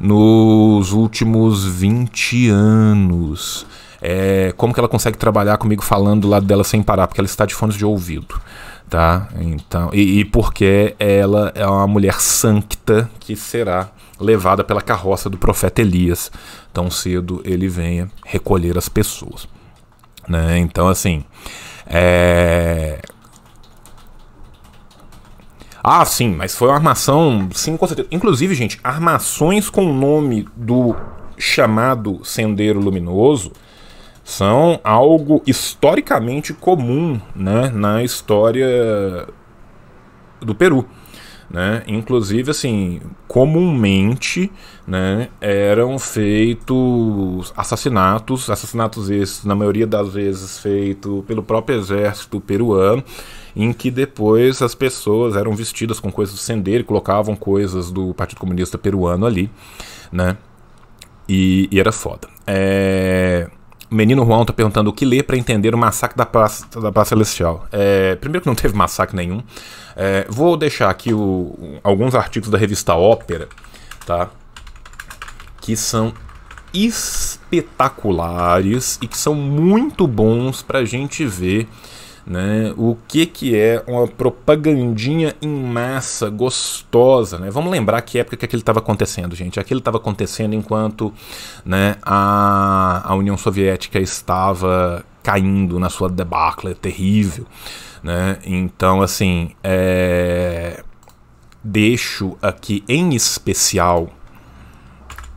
nos últimos 20 anos. É, como que ela consegue trabalhar comigo falando do lado dela sem parar? Porque ela está de fones de ouvido tá? Então, e, e, porque ela é uma mulher santa que será levada pela carroça do profeta Elias. Tão cedo ele venha recolher as pessoas. Né? Então, assim. É... Ah, sim, mas foi uma armação, sim, com certeza. Inclusive, gente, armações com o nome do chamado Sendeiro Luminoso são algo historicamente comum né, na história do Peru. Né? Inclusive, assim, comumente né, eram feitos assassinatos, assassinatos esses, na maioria das vezes, feito pelo próprio exército peruano, em que depois as pessoas eram vestidas com coisas do sender e colocavam coisas do Partido Comunista Peruano ali, né? E, e era foda. É... Menino Juan tá perguntando o que ler para entender o massacre da Praça, da praça Celestial. É, primeiro que não teve massacre nenhum. É, vou deixar aqui o, alguns artigos da revista Ópera, tá? Que são espetaculares e que são muito bons pra gente ver né? O que, que é uma propagandinha em massa gostosa, né? Vamos lembrar que época que aquilo estava acontecendo, gente. Aquilo estava acontecendo enquanto né, a, a União Soviética estava caindo na sua debacle terrível, né? Então, assim, é... deixo aqui em especial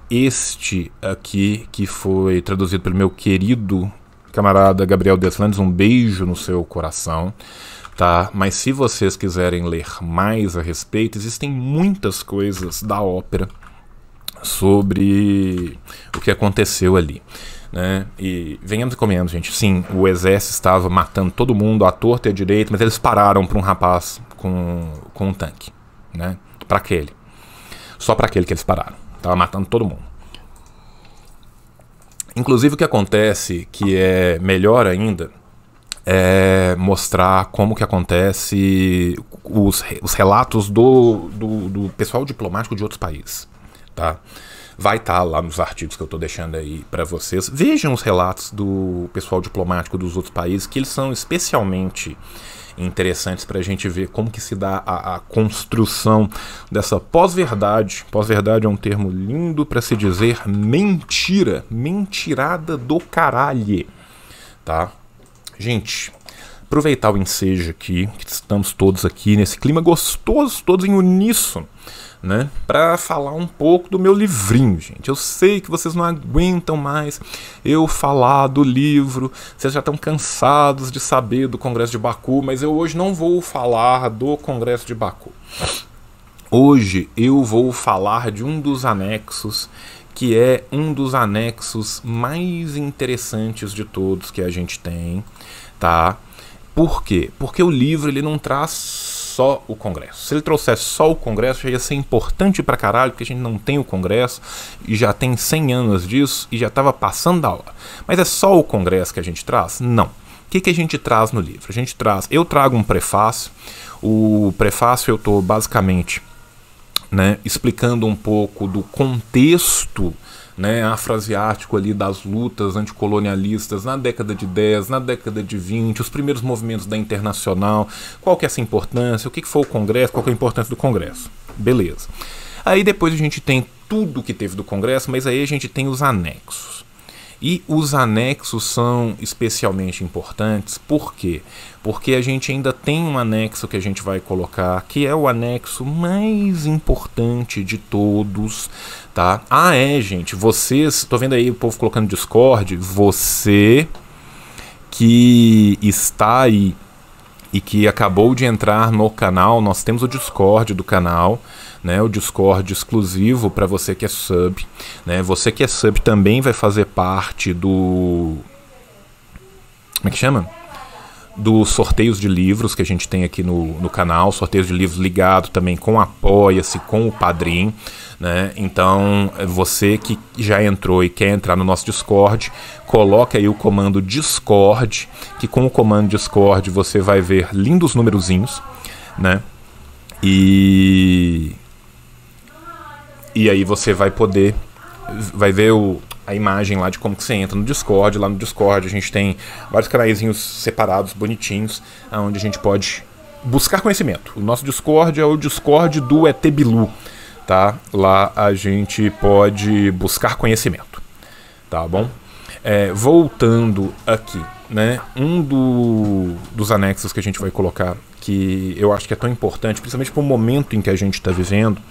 este aqui que foi traduzido pelo meu querido camarada Gabriel Deslandes, um beijo no seu coração. Tá? Mas se vocês quiserem ler mais a respeito, existem muitas coisas da ópera sobre o que aconteceu ali. Né? E venhamos e comemos, gente. Sim, o exército estava matando todo mundo, à torta e à direita, mas eles pararam para um rapaz com, com um tanque. Né? Para aquele. Só para aquele que eles pararam. Estava matando todo mundo. Inclusive, o que acontece, que é melhor ainda, é mostrar como que acontece os, os relatos do, do, do, pessoal diplomático de outros países, tá? Vai estar tá lá nos artigos que eu estou deixando aí para vocês. Vejam os relatos do pessoal diplomático dos outros países, que eles são especialmente interessantes para a gente ver como que se dá a, a construção dessa pós-verdade. Pós-verdade é um termo lindo para se dizer mentira, mentirada do caralho, tá? Gente, aproveitar o ensejo aqui, que estamos todos aqui nesse clima gostoso, todos em uníssono né? Para falar um pouco do meu livrinho, gente. Eu sei que vocês não aguentam mais eu falar do livro, vocês já estão cansados de saber do Congresso de Baku, mas eu hoje não vou falar do Congresso de Baku. Hoje eu vou falar de um dos anexos que é um dos anexos mais interessantes de todos que a gente tem, tá? Por quê? Porque o livro ele não traz só o Congresso. Se ele trouxesse só o Congresso, já ia ser importante pra caralho, porque a gente não tem o Congresso e já tem 100 anos disso e já estava passando da hora. Mas é só o Congresso que a gente traz? Não. O que, que a gente traz no livro? A gente traz. Eu trago um prefácio. O prefácio eu estou basicamente né, explicando um pouco do contexto né, afroasiático ali das lutas anticolonialistas na década de 10, na década de 20, os primeiros movimentos da Internacional, qual que é essa importância, o que, que foi o Congresso, qual que é a importância do Congresso. Beleza. Aí depois a gente tem tudo que teve do Congresso, mas aí a gente tem os anexos. E os anexos são especialmente importantes, por quê? Porque a gente ainda tem um anexo que a gente vai colocar, que é o anexo mais importante de todos, tá? Ah, é, gente, vocês, tô vendo aí o povo colocando Discord, você que está aí e que acabou de entrar no canal, nós temos o Discord do canal né, o Discord exclusivo para você que é sub. Né? Você que é sub também vai fazer parte do. Como é que chama? dos sorteios de livros que a gente tem aqui no, no canal, sorteios de livros ligado também com Apoia-se, com o Padrim, né? Então, você que já entrou e quer entrar no nosso Discord, coloque aí o comando Discord, que com o comando Discord você vai ver lindos númerozinhos, né? E e aí você vai poder vai ver o, a imagem lá de como que você entra no Discord. Lá no Discord a gente tem vários canaizinhos separados, bonitinhos, onde a gente pode buscar conhecimento. O nosso Discord é o Discord do Etebilu, tá? Lá a gente pode buscar conhecimento, tá bom? É, voltando aqui, né? Um do, dos anexos que a gente vai colocar, que eu acho que é tão importante, principalmente para o momento em que a gente está vivendo,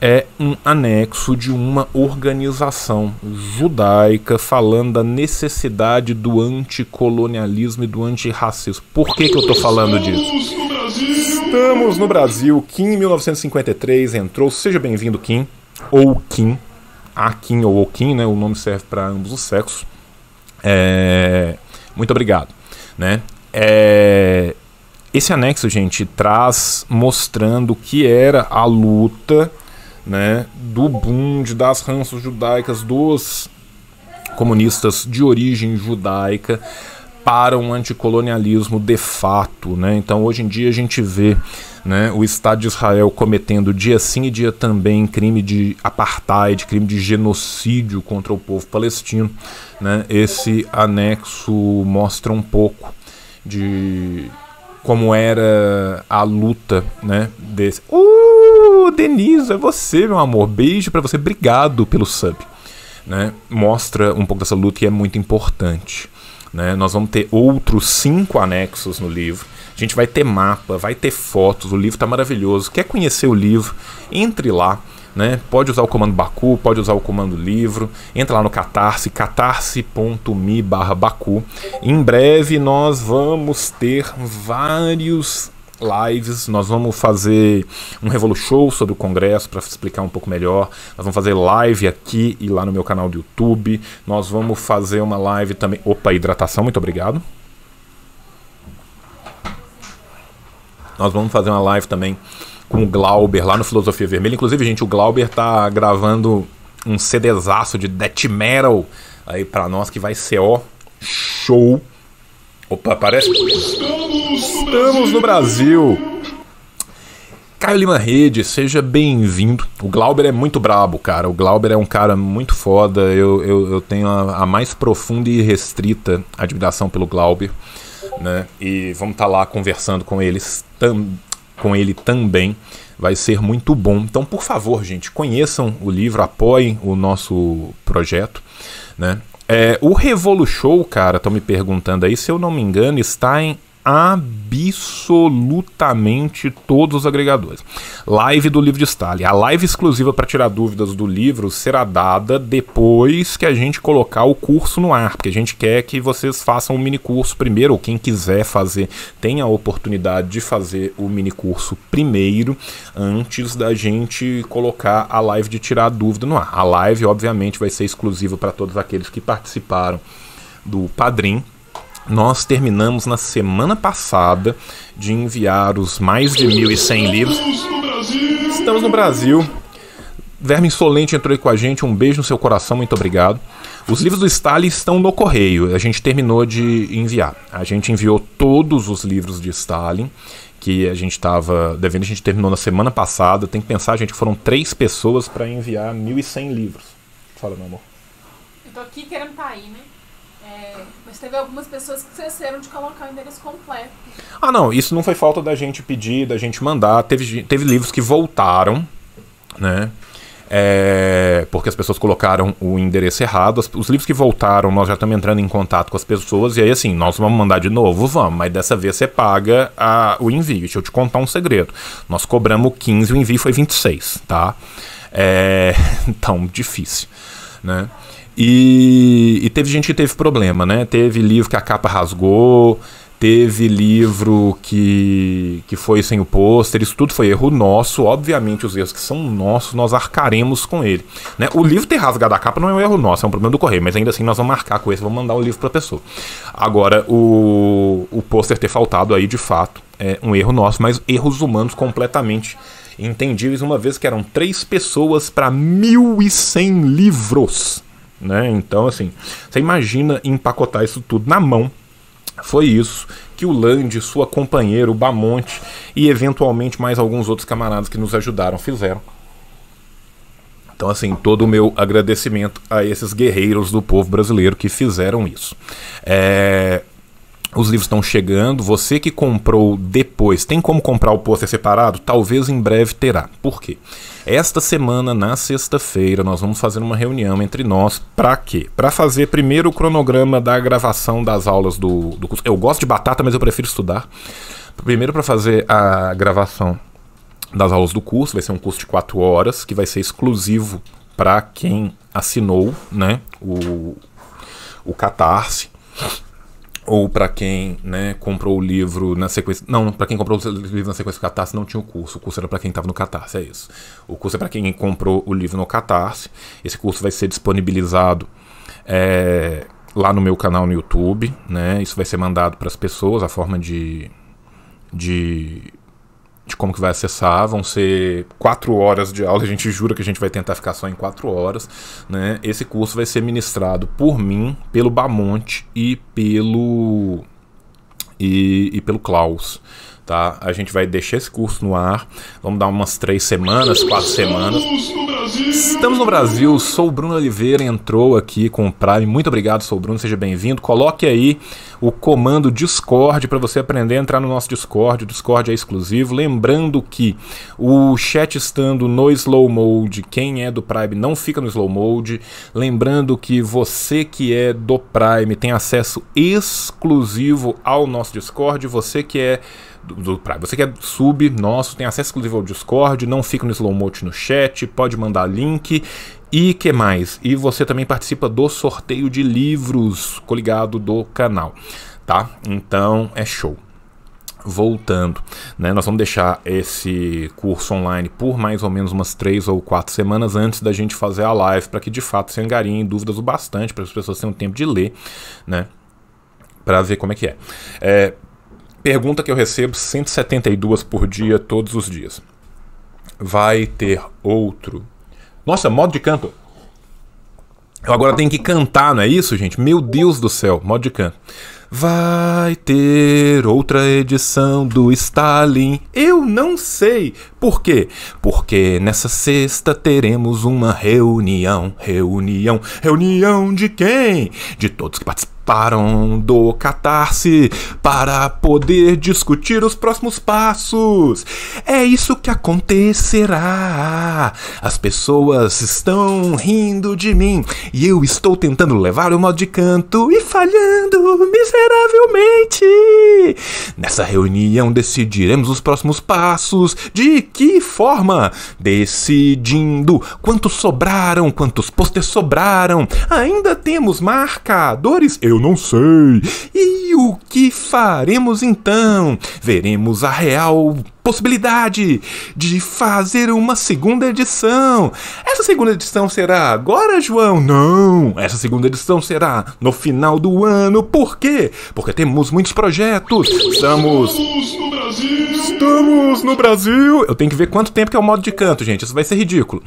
é um anexo de uma organização judaica falando da necessidade do anticolonialismo e do antirracismo. Por que, que eu estou falando disso? Estamos no Brasil. Kim, 1953, entrou. Seja bem-vindo, Kim. Ou Kim. A Kim ou o Kim, né? O nome serve para ambos os sexos. É... Muito obrigado. Né? É... Esse anexo, gente, traz mostrando que era a luta né, do Bund, das ranças judaicas, dos comunistas de origem judaica para um anticolonialismo de fato. Né? Então, hoje em dia, a gente vê né, o Estado de Israel cometendo dia sim e dia também crime de apartheid, crime de genocídio contra o povo palestino. Né? Esse anexo mostra um pouco de como era a luta né, desse. Uh! Uh, Denise, é você, meu amor. Beijo para você. Obrigado pelo sub. Né? Mostra um pouco dessa luta e é muito importante. Né? Nós vamos ter outros cinco anexos no livro. A gente vai ter mapa, vai ter fotos. O livro está maravilhoso. Quer conhecer o livro? Entre lá. Né? Pode usar o comando Baku, pode usar o comando livro. Entra lá no Catarse, catarse.me Baku. Em breve nós vamos ter vários lives, nós vamos fazer um Revolu Show sobre o Congresso para explicar um pouco melhor. Nós vamos fazer live aqui e lá no meu canal do YouTube. Nós vamos fazer uma live também. Opa, hidratação, muito obrigado. Nós vamos fazer uma live também com o Glauber lá no Filosofia Vermelha. Inclusive, gente, o Glauber tá gravando um CDzaço de death metal aí para nós que vai ser ó show Opa, parece. Estamos no Brasil! Caio Lima Rede, seja bem-vindo. O Glauber é muito brabo, cara. O Glauber é um cara muito foda. Eu, eu, eu tenho a, a, mais profunda e restrita admiração pelo Glauber. Né? E vamos estar tá lá conversando com eles tam, com ele também. Vai ser muito bom. Então, por favor, gente, conheçam o livro, apoiem o nosso projeto. Né? É, o Revolu Show, cara, estão me perguntando aí, se eu não me engano, está em absolutamente todos os agregadores. Live do livro de Stalin. A live exclusiva para tirar dúvidas do livro será dada depois que a gente colocar o curso no ar, porque a gente quer que vocês façam o um mini curso primeiro, ou quem quiser fazer, tenha a oportunidade de fazer o mini curso primeiro, antes da gente colocar a live de tirar dúvida no ar. A live, obviamente, vai ser exclusiva para todos aqueles que participaram do Padrim nós terminamos na semana passada de enviar os mais de 1.100 livros. Estamos no Brasil. Verme Insolente entrou aí com a gente. Um beijo no seu coração, muito obrigado. Os livros do Stalin estão no correio. A gente terminou de enviar. A gente enviou todos os livros de Stalin que a gente estava devendo. A gente terminou na semana passada. Tem que pensar, gente, que foram três pessoas para enviar 1.100 livros. Fala, meu amor. Eu tô aqui querendo cair, tá né? É, mas teve algumas pessoas que esqueceram de colocar o endereço completo. Ah, não, isso não foi falta da gente pedir, da gente mandar. Teve, teve livros que voltaram, né? É, porque as pessoas colocaram o endereço errado. Os, os livros que voltaram, nós já estamos entrando em contato com as pessoas. E aí, assim, nós vamos mandar de novo? Vamos, mas dessa vez você paga a, o envio. Deixa eu te contar um segredo. Nós cobramos 15, o envio foi 26, tá? É, então, difícil, né? E, e teve gente que teve problema, né? Teve livro que a capa rasgou, teve livro que, que foi sem o pôster, isso tudo foi erro nosso. Obviamente, os erros que são nossos, nós arcaremos com ele. Né? O livro ter rasgado a capa não é um erro nosso, é um problema do correio, mas ainda assim nós vamos marcar com esse, vamos mandar o livro para a pessoa. Agora, o, o pôster ter faltado aí, de fato, é um erro nosso, mas erros humanos completamente entendíveis, uma vez que eram três pessoas para 1.100 livros. Né? Então, assim, você imagina empacotar isso tudo na mão. Foi isso que o Land, sua companheira, o Bamonte e eventualmente mais alguns outros camaradas que nos ajudaram fizeram. Então, assim, todo o meu agradecimento a esses guerreiros do povo brasileiro que fizeram isso. É, os livros estão chegando. Você que comprou depois, tem como comprar o pôster separado? Talvez em breve terá. Por quê? Esta semana, na sexta-feira, nós vamos fazer uma reunião entre nós. Para quê? Para fazer primeiro o cronograma da gravação das aulas do, do curso. Eu gosto de batata, mas eu prefiro estudar. Primeiro, para fazer a gravação das aulas do curso. Vai ser um curso de 4 horas, que vai ser exclusivo para quem assinou né, o, o Catarse ou para quem né, comprou o livro na sequência. Não, para quem comprou o livro na sequência do Catarse não tinha o curso. O curso era para quem estava no Catarse, é isso. O curso é para quem comprou o livro no Catarse. Esse curso vai ser disponibilizado é, lá no meu canal no YouTube. Né? Isso vai ser mandado para as pessoas, a forma de, de de como que vai acessar. Vão ser quatro horas de aula. A gente jura que a gente vai tentar ficar só em quatro horas. Né? Esse curso vai ser ministrado por mim, pelo Bamonte e pelo e, e pelo Klaus tá? A gente vai deixar esse curso no ar. Vamos dar umas três semanas, quatro semanas. Estamos no Brasil. Sou o Bruno Oliveira, entrou aqui com o Prime. Muito obrigado, sou o Bruno, seja bem-vindo. Coloque aí o comando Discord para você aprender a entrar no nosso Discord. O Discord é exclusivo. Lembrando que o chat estando no slow mode, quem é do Prime não fica no slow mode. Lembrando que você que é do Prime tem acesso exclusivo ao nosso Discord. Você que é do, Prime. Você quer sub nosso, tem acesso exclusivo ao Discord, não fica no slow motion no chat, pode mandar link e que mais? E você também participa do sorteio de livros coligado do canal, tá? Então é show voltando. Né? Nós vamos deixar esse curso online por mais ou menos umas três ou quatro semanas antes da gente fazer a live, para que de fato se angariem dúvidas o bastante, para as pessoas tenham tempo de ler, né? Para ver como é que é. é Pergunta que eu recebo 172 por dia, todos os dias. Vai ter outro? Nossa, modo de canto. Eu agora tenho que cantar, não é isso, gente? Meu Deus do céu, modo de canto. Vai ter outra edição do Stalin. Eu não sei. Por quê? Porque nessa sexta teremos uma reunião, reunião, reunião de quem? De todos que participaram do Catarse para poder discutir os próximos passos. É isso que acontecerá. As pessoas estão rindo de mim e eu estou tentando levar o modo de canto e falhando miseravelmente. Nessa reunião decidiremos os próximos passos de que forma, decidindo quantos sobraram, quantos posters sobraram. Ainda temos marcadores? Eu não sei. E o que faremos então? Veremos a real possibilidade de fazer uma segunda edição. Essa segunda edição será agora, João? Não! Essa segunda edição será no final do ano. Por quê? Porque temos muitos projetos. Estamos. Estamos no Brasil! Estamos no Brasil! Eu tenho que ver quanto tempo que é o modo de canto, gente. Isso vai ser ridículo.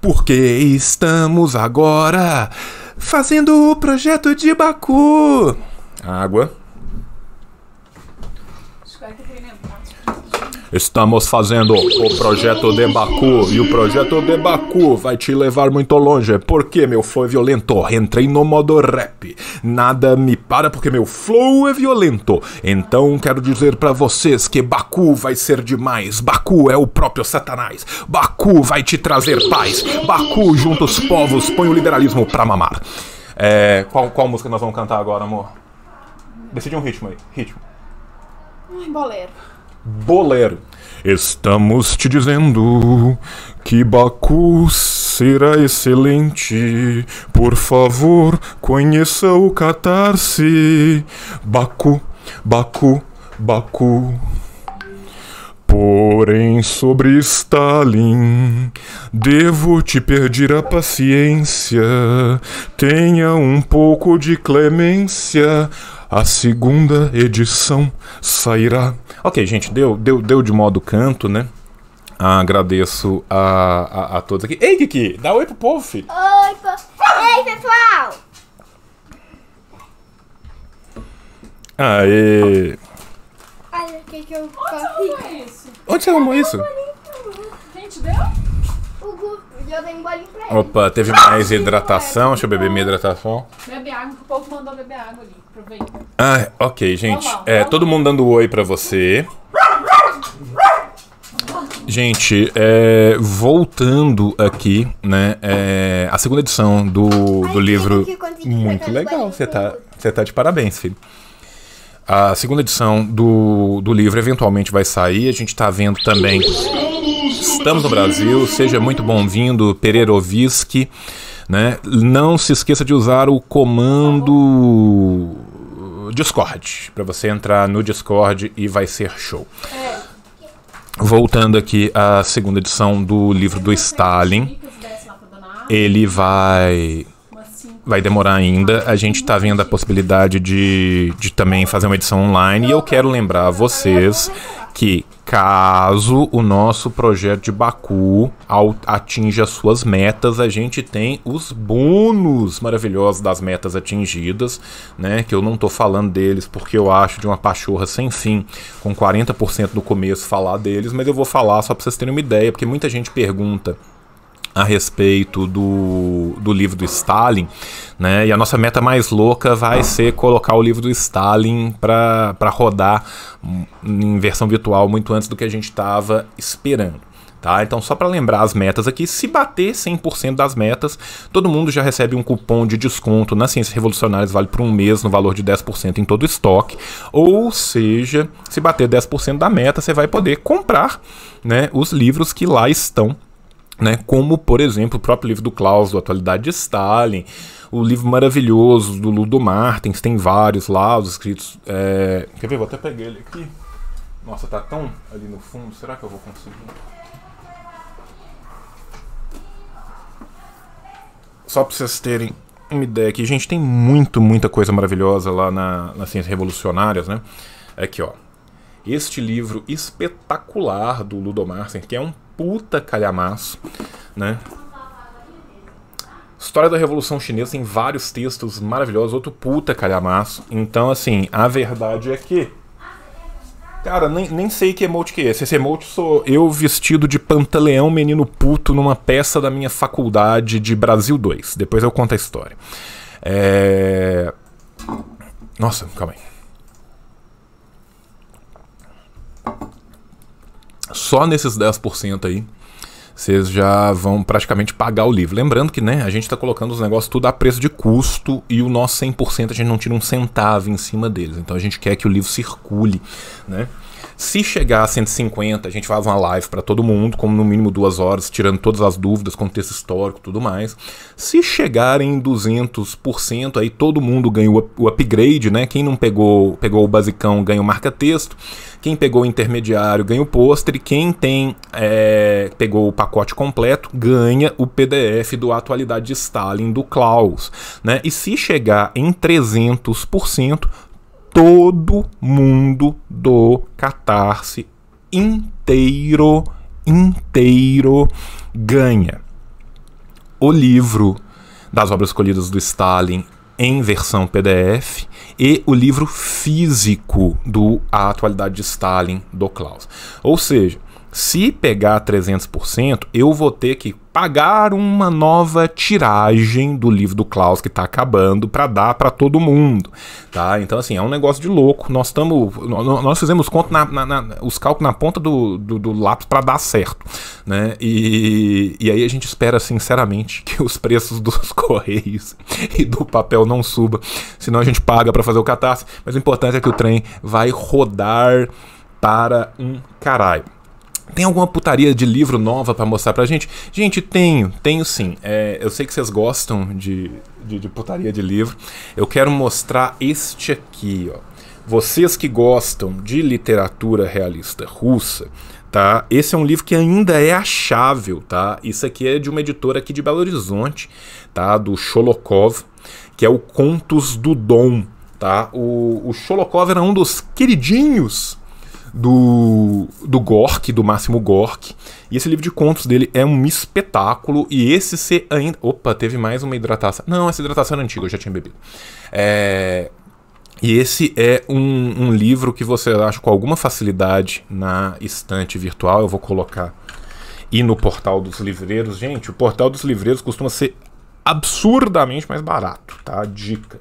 Porque estamos agora fazendo o projeto de Baku. Água. Estamos fazendo o projeto de Baku e o projeto de Baku vai te levar muito longe, porque meu flow é violento. Entrei no modo rap. Nada me para porque meu flow é violento. Então quero dizer para vocês que Baku vai ser demais. Baku é o próprio Satanás. Baku vai te trazer paz. Baku junta os povos, põe o liberalismo pra mamar. É, qual, qual música nós vamos cantar agora, amor? Decide um ritmo aí. Ritmo. Ai, bolero. Bolero. Estamos te dizendo que Baku será excelente. Por favor, conheça o Catarse. Baku, Baku, Baku. Porém, sobre Stalin, devo te perder a paciência. Tenha um pouco de clemência. A segunda edição sairá Ok, gente, deu, deu, deu de modo canto, né? Ah, agradeço a, a, a, todos aqui. Ei, Kiki, dá oi pro povo, filho. Oi, po... Ei, pessoal! Aê! Olha o que, que eu Onde você arrumou isso? Onde você arrumou isso? Gente, deu? bolinho pra ele. Opa, teve ah, mais hidratação. É, Deixa eu beber minha hidratação. Bebe água, que o povo mandou beber água ali. Ah, ok, gente. é, todo mundo dando oi pra você. Gente, é, voltando aqui, né? É, a segunda edição do, do livro. Muito legal, você tá, você tá de parabéns, filho. A segunda edição do, do livro eventualmente vai sair. A gente tá vendo também. Estamos no Brasil, seja muito bem-vindo, Pererovski. Né? Não se esqueça de usar o comando Discord para você entrar no Discord e vai ser show. Voltando aqui à segunda edição do livro do Stalin, ele vai vai demorar ainda. A gente está vendo a possibilidade de, de também fazer uma edição online. E eu quero lembrar a vocês que caso o nosso projeto de Baku atinja suas metas, a gente tem os bônus maravilhosos das metas atingidas, né? Que eu não tô falando deles porque eu acho de uma pachorra sem fim, com 40% do começo falar deles, mas eu vou falar só para vocês terem uma ideia, porque muita gente pergunta a respeito do, do livro do Stalin, né? E a nossa meta mais louca vai ser colocar o livro do Stalin para rodar em versão virtual muito antes do que a gente estava esperando. Tá? Então, só para lembrar as metas aqui, se bater 100% das metas, todo mundo já recebe um cupom de desconto na Ciências Revolucionárias, vale por um mês, no valor de 10% em todo o estoque. Ou seja, se bater 10% da meta, você vai poder comprar né, os livros que lá estão né? Como, por exemplo, o próprio livro do Klaus, do Atualidade de Stalin, o livro maravilhoso do Ludo Martins, tem vários lá, os escritos. É... Quer ver? Vou até pegar ele aqui. Nossa, tá tão ali no fundo, será que eu vou conseguir? Só pra vocês terem uma ideia aqui, gente, tem muito, muita coisa maravilhosa lá na, nas Ciências Revolucionárias, né? Aqui, ó. Este livro espetacular do Ludo Martins, que é um puta calhamaço, né? História da Revolução Chinesa tem vários textos maravilhosos, outro puta calhamaço. Então, assim, a verdade é que. Cara, nem, nem sei que emote que é esse. Esse emote sou eu vestido de pantaleão menino puto numa peça da minha faculdade de Brasil 2. Depois eu conto a história. É. Nossa, calma aí. Só nesses 10% aí, vocês já vão praticamente pagar o livro. Lembrando que né, a gente está colocando os negócios tudo a preço de custo e o nosso 100% a gente não tira um centavo em cima deles. Então a gente quer que o livro circule, né? Se chegar a 150, a gente faz uma live para todo mundo, como no mínimo duas horas, tirando todas as dúvidas, contexto histórico tudo mais. Se chegar em 200%, aí todo mundo ganha o upgrade, né? Quem não pegou, pegou o basicão ganha o marca-texto. Quem pegou o intermediário ganha o pôster. Quem tem é, pegou o pacote completo ganha o PDF do Atualidade de Stalin do Klaus. Né? E se chegar em 300%, todo mundo do Catarse inteiro, inteiro ganha. O livro das obras colhidas do Stalin em versão PDF e o livro físico do A Atualidade de Stalin do Klaus. Ou seja, se pegar 300%, eu vou ter que pagar uma nova tiragem do livro do Klaus que está acabando para dar para todo mundo, tá? Então assim é um negócio de louco. Nós estamos, nós fizemos conta na, na, na, os cálculos na ponta do, do, do lápis para dar certo, né? E, e aí a gente espera sinceramente que os preços dos correios e do papel não suba, senão a gente paga para fazer o catarse. Mas o importante é que o trem vai rodar para um caralho. Tem alguma putaria de livro nova para mostrar pra gente? Gente, tenho, tenho sim. É, eu sei que vocês gostam de, de, de, putaria de livro. Eu quero mostrar este aqui, ó. Vocês que gostam de literatura realista russa, tá? Esse é um livro que ainda é achável, tá? Isso aqui é de uma editora aqui de Belo Horizonte, tá? Do Sholokov, que é o Contos do Dom, tá? O, o Sholokov era um dos queridinhos do, do Gork, do Máximo Gork. E esse livro de contos dele é um espetáculo. E esse ser ainda. Opa, teve mais uma hidratação. Não, essa hidratação era antiga, eu já tinha bebido. É... E esse é um, um livro que você acha com alguma facilidade na estante virtual. Eu vou colocar. E no Portal dos Livreiros, gente, o Portal dos Livreiros costuma ser absurdamente mais barato, tá? Dica.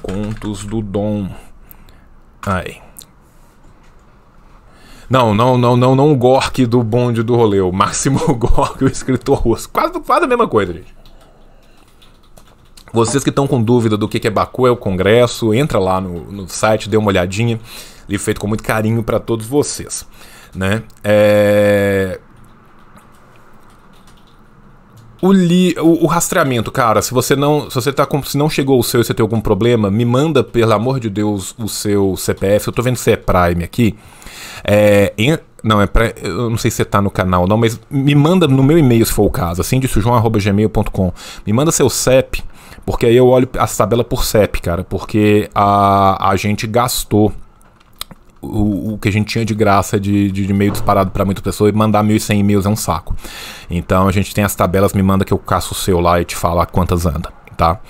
Contos do Dom. Aí. Não, não, não, não, não o Gork do bonde do rolê. O Máximo Gork, o escritor russo. Quase, quase a mesma coisa, gente. Vocês que estão com dúvida do que é Baku, é o congresso, entra lá no, no site, dê uma olhadinha. Ele feito com muito carinho para todos vocês, né? É... O, li, o, o, rastreamento, cara, se você não. Se você tá com, se não chegou o seu e você tem algum problema, me manda, pelo amor de Deus, o seu CPF. Eu tô vendo se é Prime aqui. É, em, não, é pra, eu não sei se você tá no canal, não, mas me manda no meu e-mail se for o caso, assim, disso, joão.gmail.com. Me manda seu CEP, porque aí eu olho as tabelas por CEP, cara, porque a, a gente gastou o, o, que a gente tinha de graça de, de, de e-mail disparado para muita pessoa e mandar 1.100 e-mails é um saco. Então a gente tem as tabelas, me manda que eu caço o seu lá e te falo quantas anda, tá?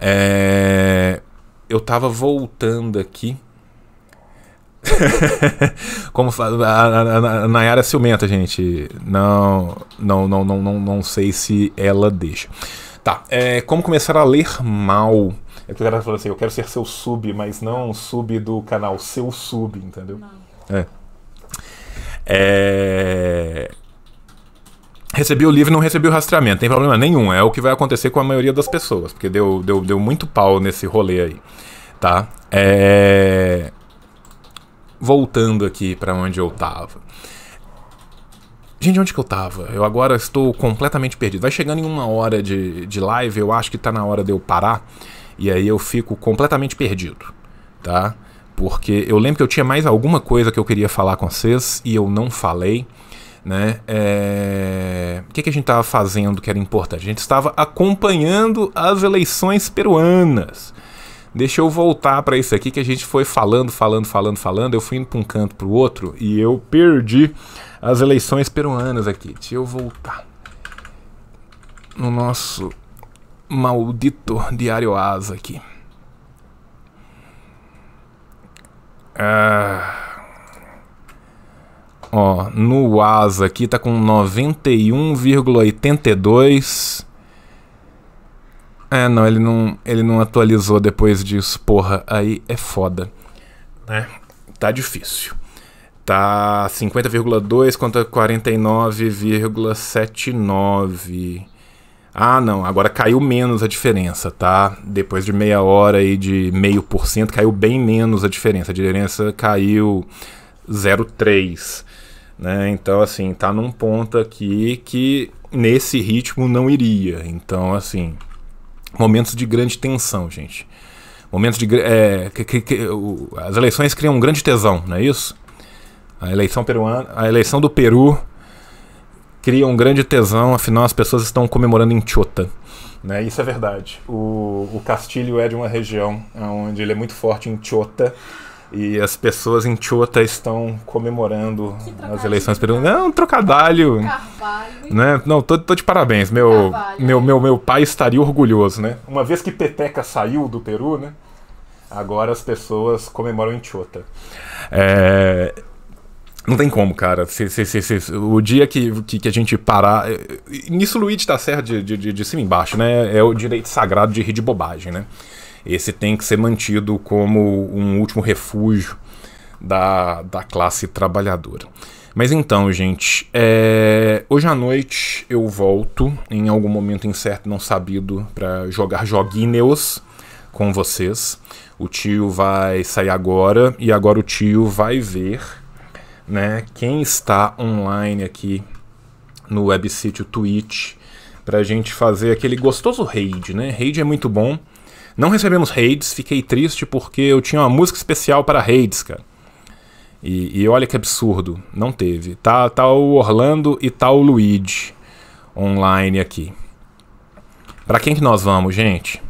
É... Eu tava voltando aqui. Como a, a, a Nayara é ciumenta, gente. Não, não, não, não, não, não sei se ela deixa. Tá, é, como começar a ler mal? É que o cara falou assim, eu quero ser seu sub, mas não sub do canal, seu sub, entendeu? É. é. Recebi o livro e não recebi o rastreamento, tem problema nenhum. É o que vai acontecer com a maioria das pessoas, porque deu, deu, deu muito pau nesse rolê aí, tá? É... Voltando aqui para onde eu tava. Gente, onde que eu tava? Eu agora estou completamente perdido. Vai chegando em uma hora de, de live, eu acho que tá na hora de eu parar. E aí eu fico completamente perdido, tá? Porque eu lembro que eu tinha mais alguma coisa que eu queria falar com vocês e eu não falei, né? É... O que, que a gente estava fazendo que era importante? A gente estava acompanhando as eleições peruanas. Deixa eu voltar para isso aqui que a gente foi falando, falando, falando, falando. Eu fui indo para um canto para o outro e eu perdi as eleições peruanas aqui. Deixa eu voltar no nosso maldito diário asa aqui. Ah. Ó, no asa aqui tá com 91,82. É, não, ele não, ele não atualizou depois disso, porra. Aí é foda. Né? Tá difícil. Tá 50,2 contra 49,79. Ah, não, agora caiu menos a diferença, tá? Depois de meia hora e de meio por cento, caiu bem menos a diferença. A diferença caiu 0,3. Né? Então, assim, tá num ponto aqui que nesse ritmo não iria. Então, assim, momentos de grande tensão, gente. Momentos de. É, que, que, que, o, as eleições criam um grande tesão, não é isso? A eleição peruana. A eleição do Peru cria um grande tesão, afinal as pessoas estão comemorando em Chota. Né? Isso é verdade. O, o Castilho é de uma região onde ele é muito forte em Chota. E as pessoas em Chota estão comemorando as eleições. Né? Não, trocadalho. Carvalho. Né? Não, tô, tô de parabéns. Meu, meu, meu, meu pai estaria orgulhoso, né? Uma vez que Peteca saiu do Peru, né? Agora as pessoas comemoram em Chota. É, não tem como, cara. Se, se, se, o dia que, que, que, a gente parar. É, é, nisso o Luigi tá certo de, de, de cima e embaixo, né? É o direito sagrado de rir de bobagem, né? Esse tem que ser mantido como um último refúgio da, da classe trabalhadora. Mas então, gente, é... hoje à noite eu volto em algum momento incerto, não sabido, para jogar joguinhos com vocês. O tio vai sair agora e agora o tio vai ver né? Quem está online aqui no website Twitch para a gente fazer aquele gostoso raid, né? Raid é muito bom. Não recebemos raids, fiquei triste porque eu tinha uma música especial para raids, cara. E, e, olha que absurdo, não teve. Tá, tá o Orlando e tá o Luigi online aqui. Para quem que nós vamos, gente?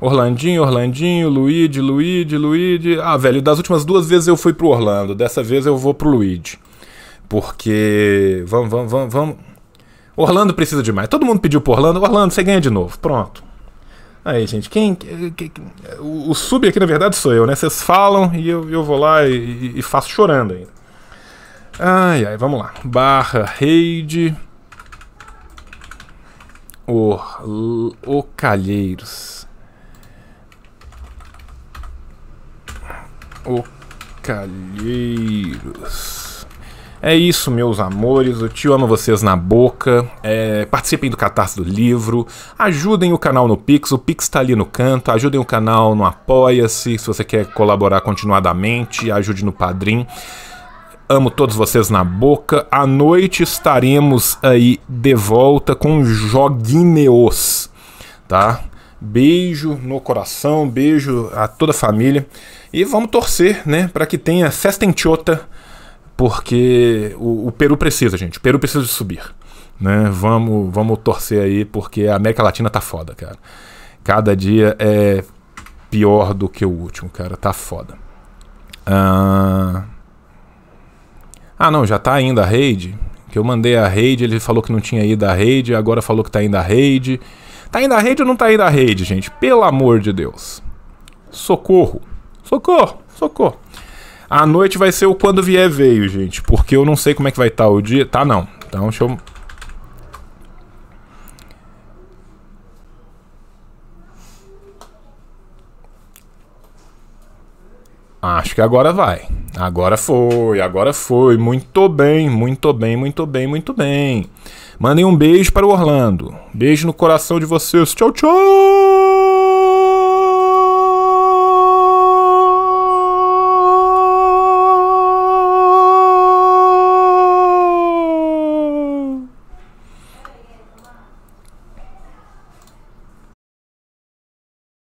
Orlandinho, Orlandinho, Luigi, Luigi, Luigi. Ah, velho, das últimas duas vezes eu fui pro Orlando, dessa vez eu vou pro Luigi. Porque. Vamos, vamos, vamos, vamos. Orlando precisa de mais. Todo mundo pediu pro Orlando. Orlando, você ganha de novo. Pronto. Aí, gente, quem. quem, quem o, o, sub aqui, na verdade, sou eu, né? Vocês falam e eu, eu vou lá e, e, faço chorando ainda. Ai, ai, vamos lá. Barra raid. o o Calheiros. o Calheiros. É isso, meus amores. O tio ama vocês na boca. É, participem do catarse do livro. Ajudem o canal no Pix. O Pix tá ali no canto. Ajudem o canal no Apoia-se. Se você quer colaborar continuadamente, ajude no Padrim. Amo todos vocês na boca. À noite estaremos aí de volta com joguineos, tá? Beijo no coração, beijo a toda a família. E vamos torcer, né, para que tenha festa em Chota, porque o, o, Peru precisa, gente. O Peru precisa de subir, né? Vamos, vamos torcer aí, porque a América Latina tá foda, cara. Cada dia é pior do que o último, cara. Tá foda. Ah, ah não, já tá ainda a raid. Que eu mandei a raid, ele falou que não tinha ido a raid, agora falou que tá indo a raid. Tá indo a rede ou não tá indo a rede, gente? Pelo amor de Deus. Socorro. Socorro, socorro. A noite vai ser o quando vier veio, gente, porque eu não sei como é que vai estar tá o dia. Tá não. Então, deixa eu Acho que agora vai. Agora foi, agora foi. Muito bem, muito bem, muito bem, muito bem. Mandem um beijo para o Orlando. Beijo no coração de vocês. Tchau, tchau!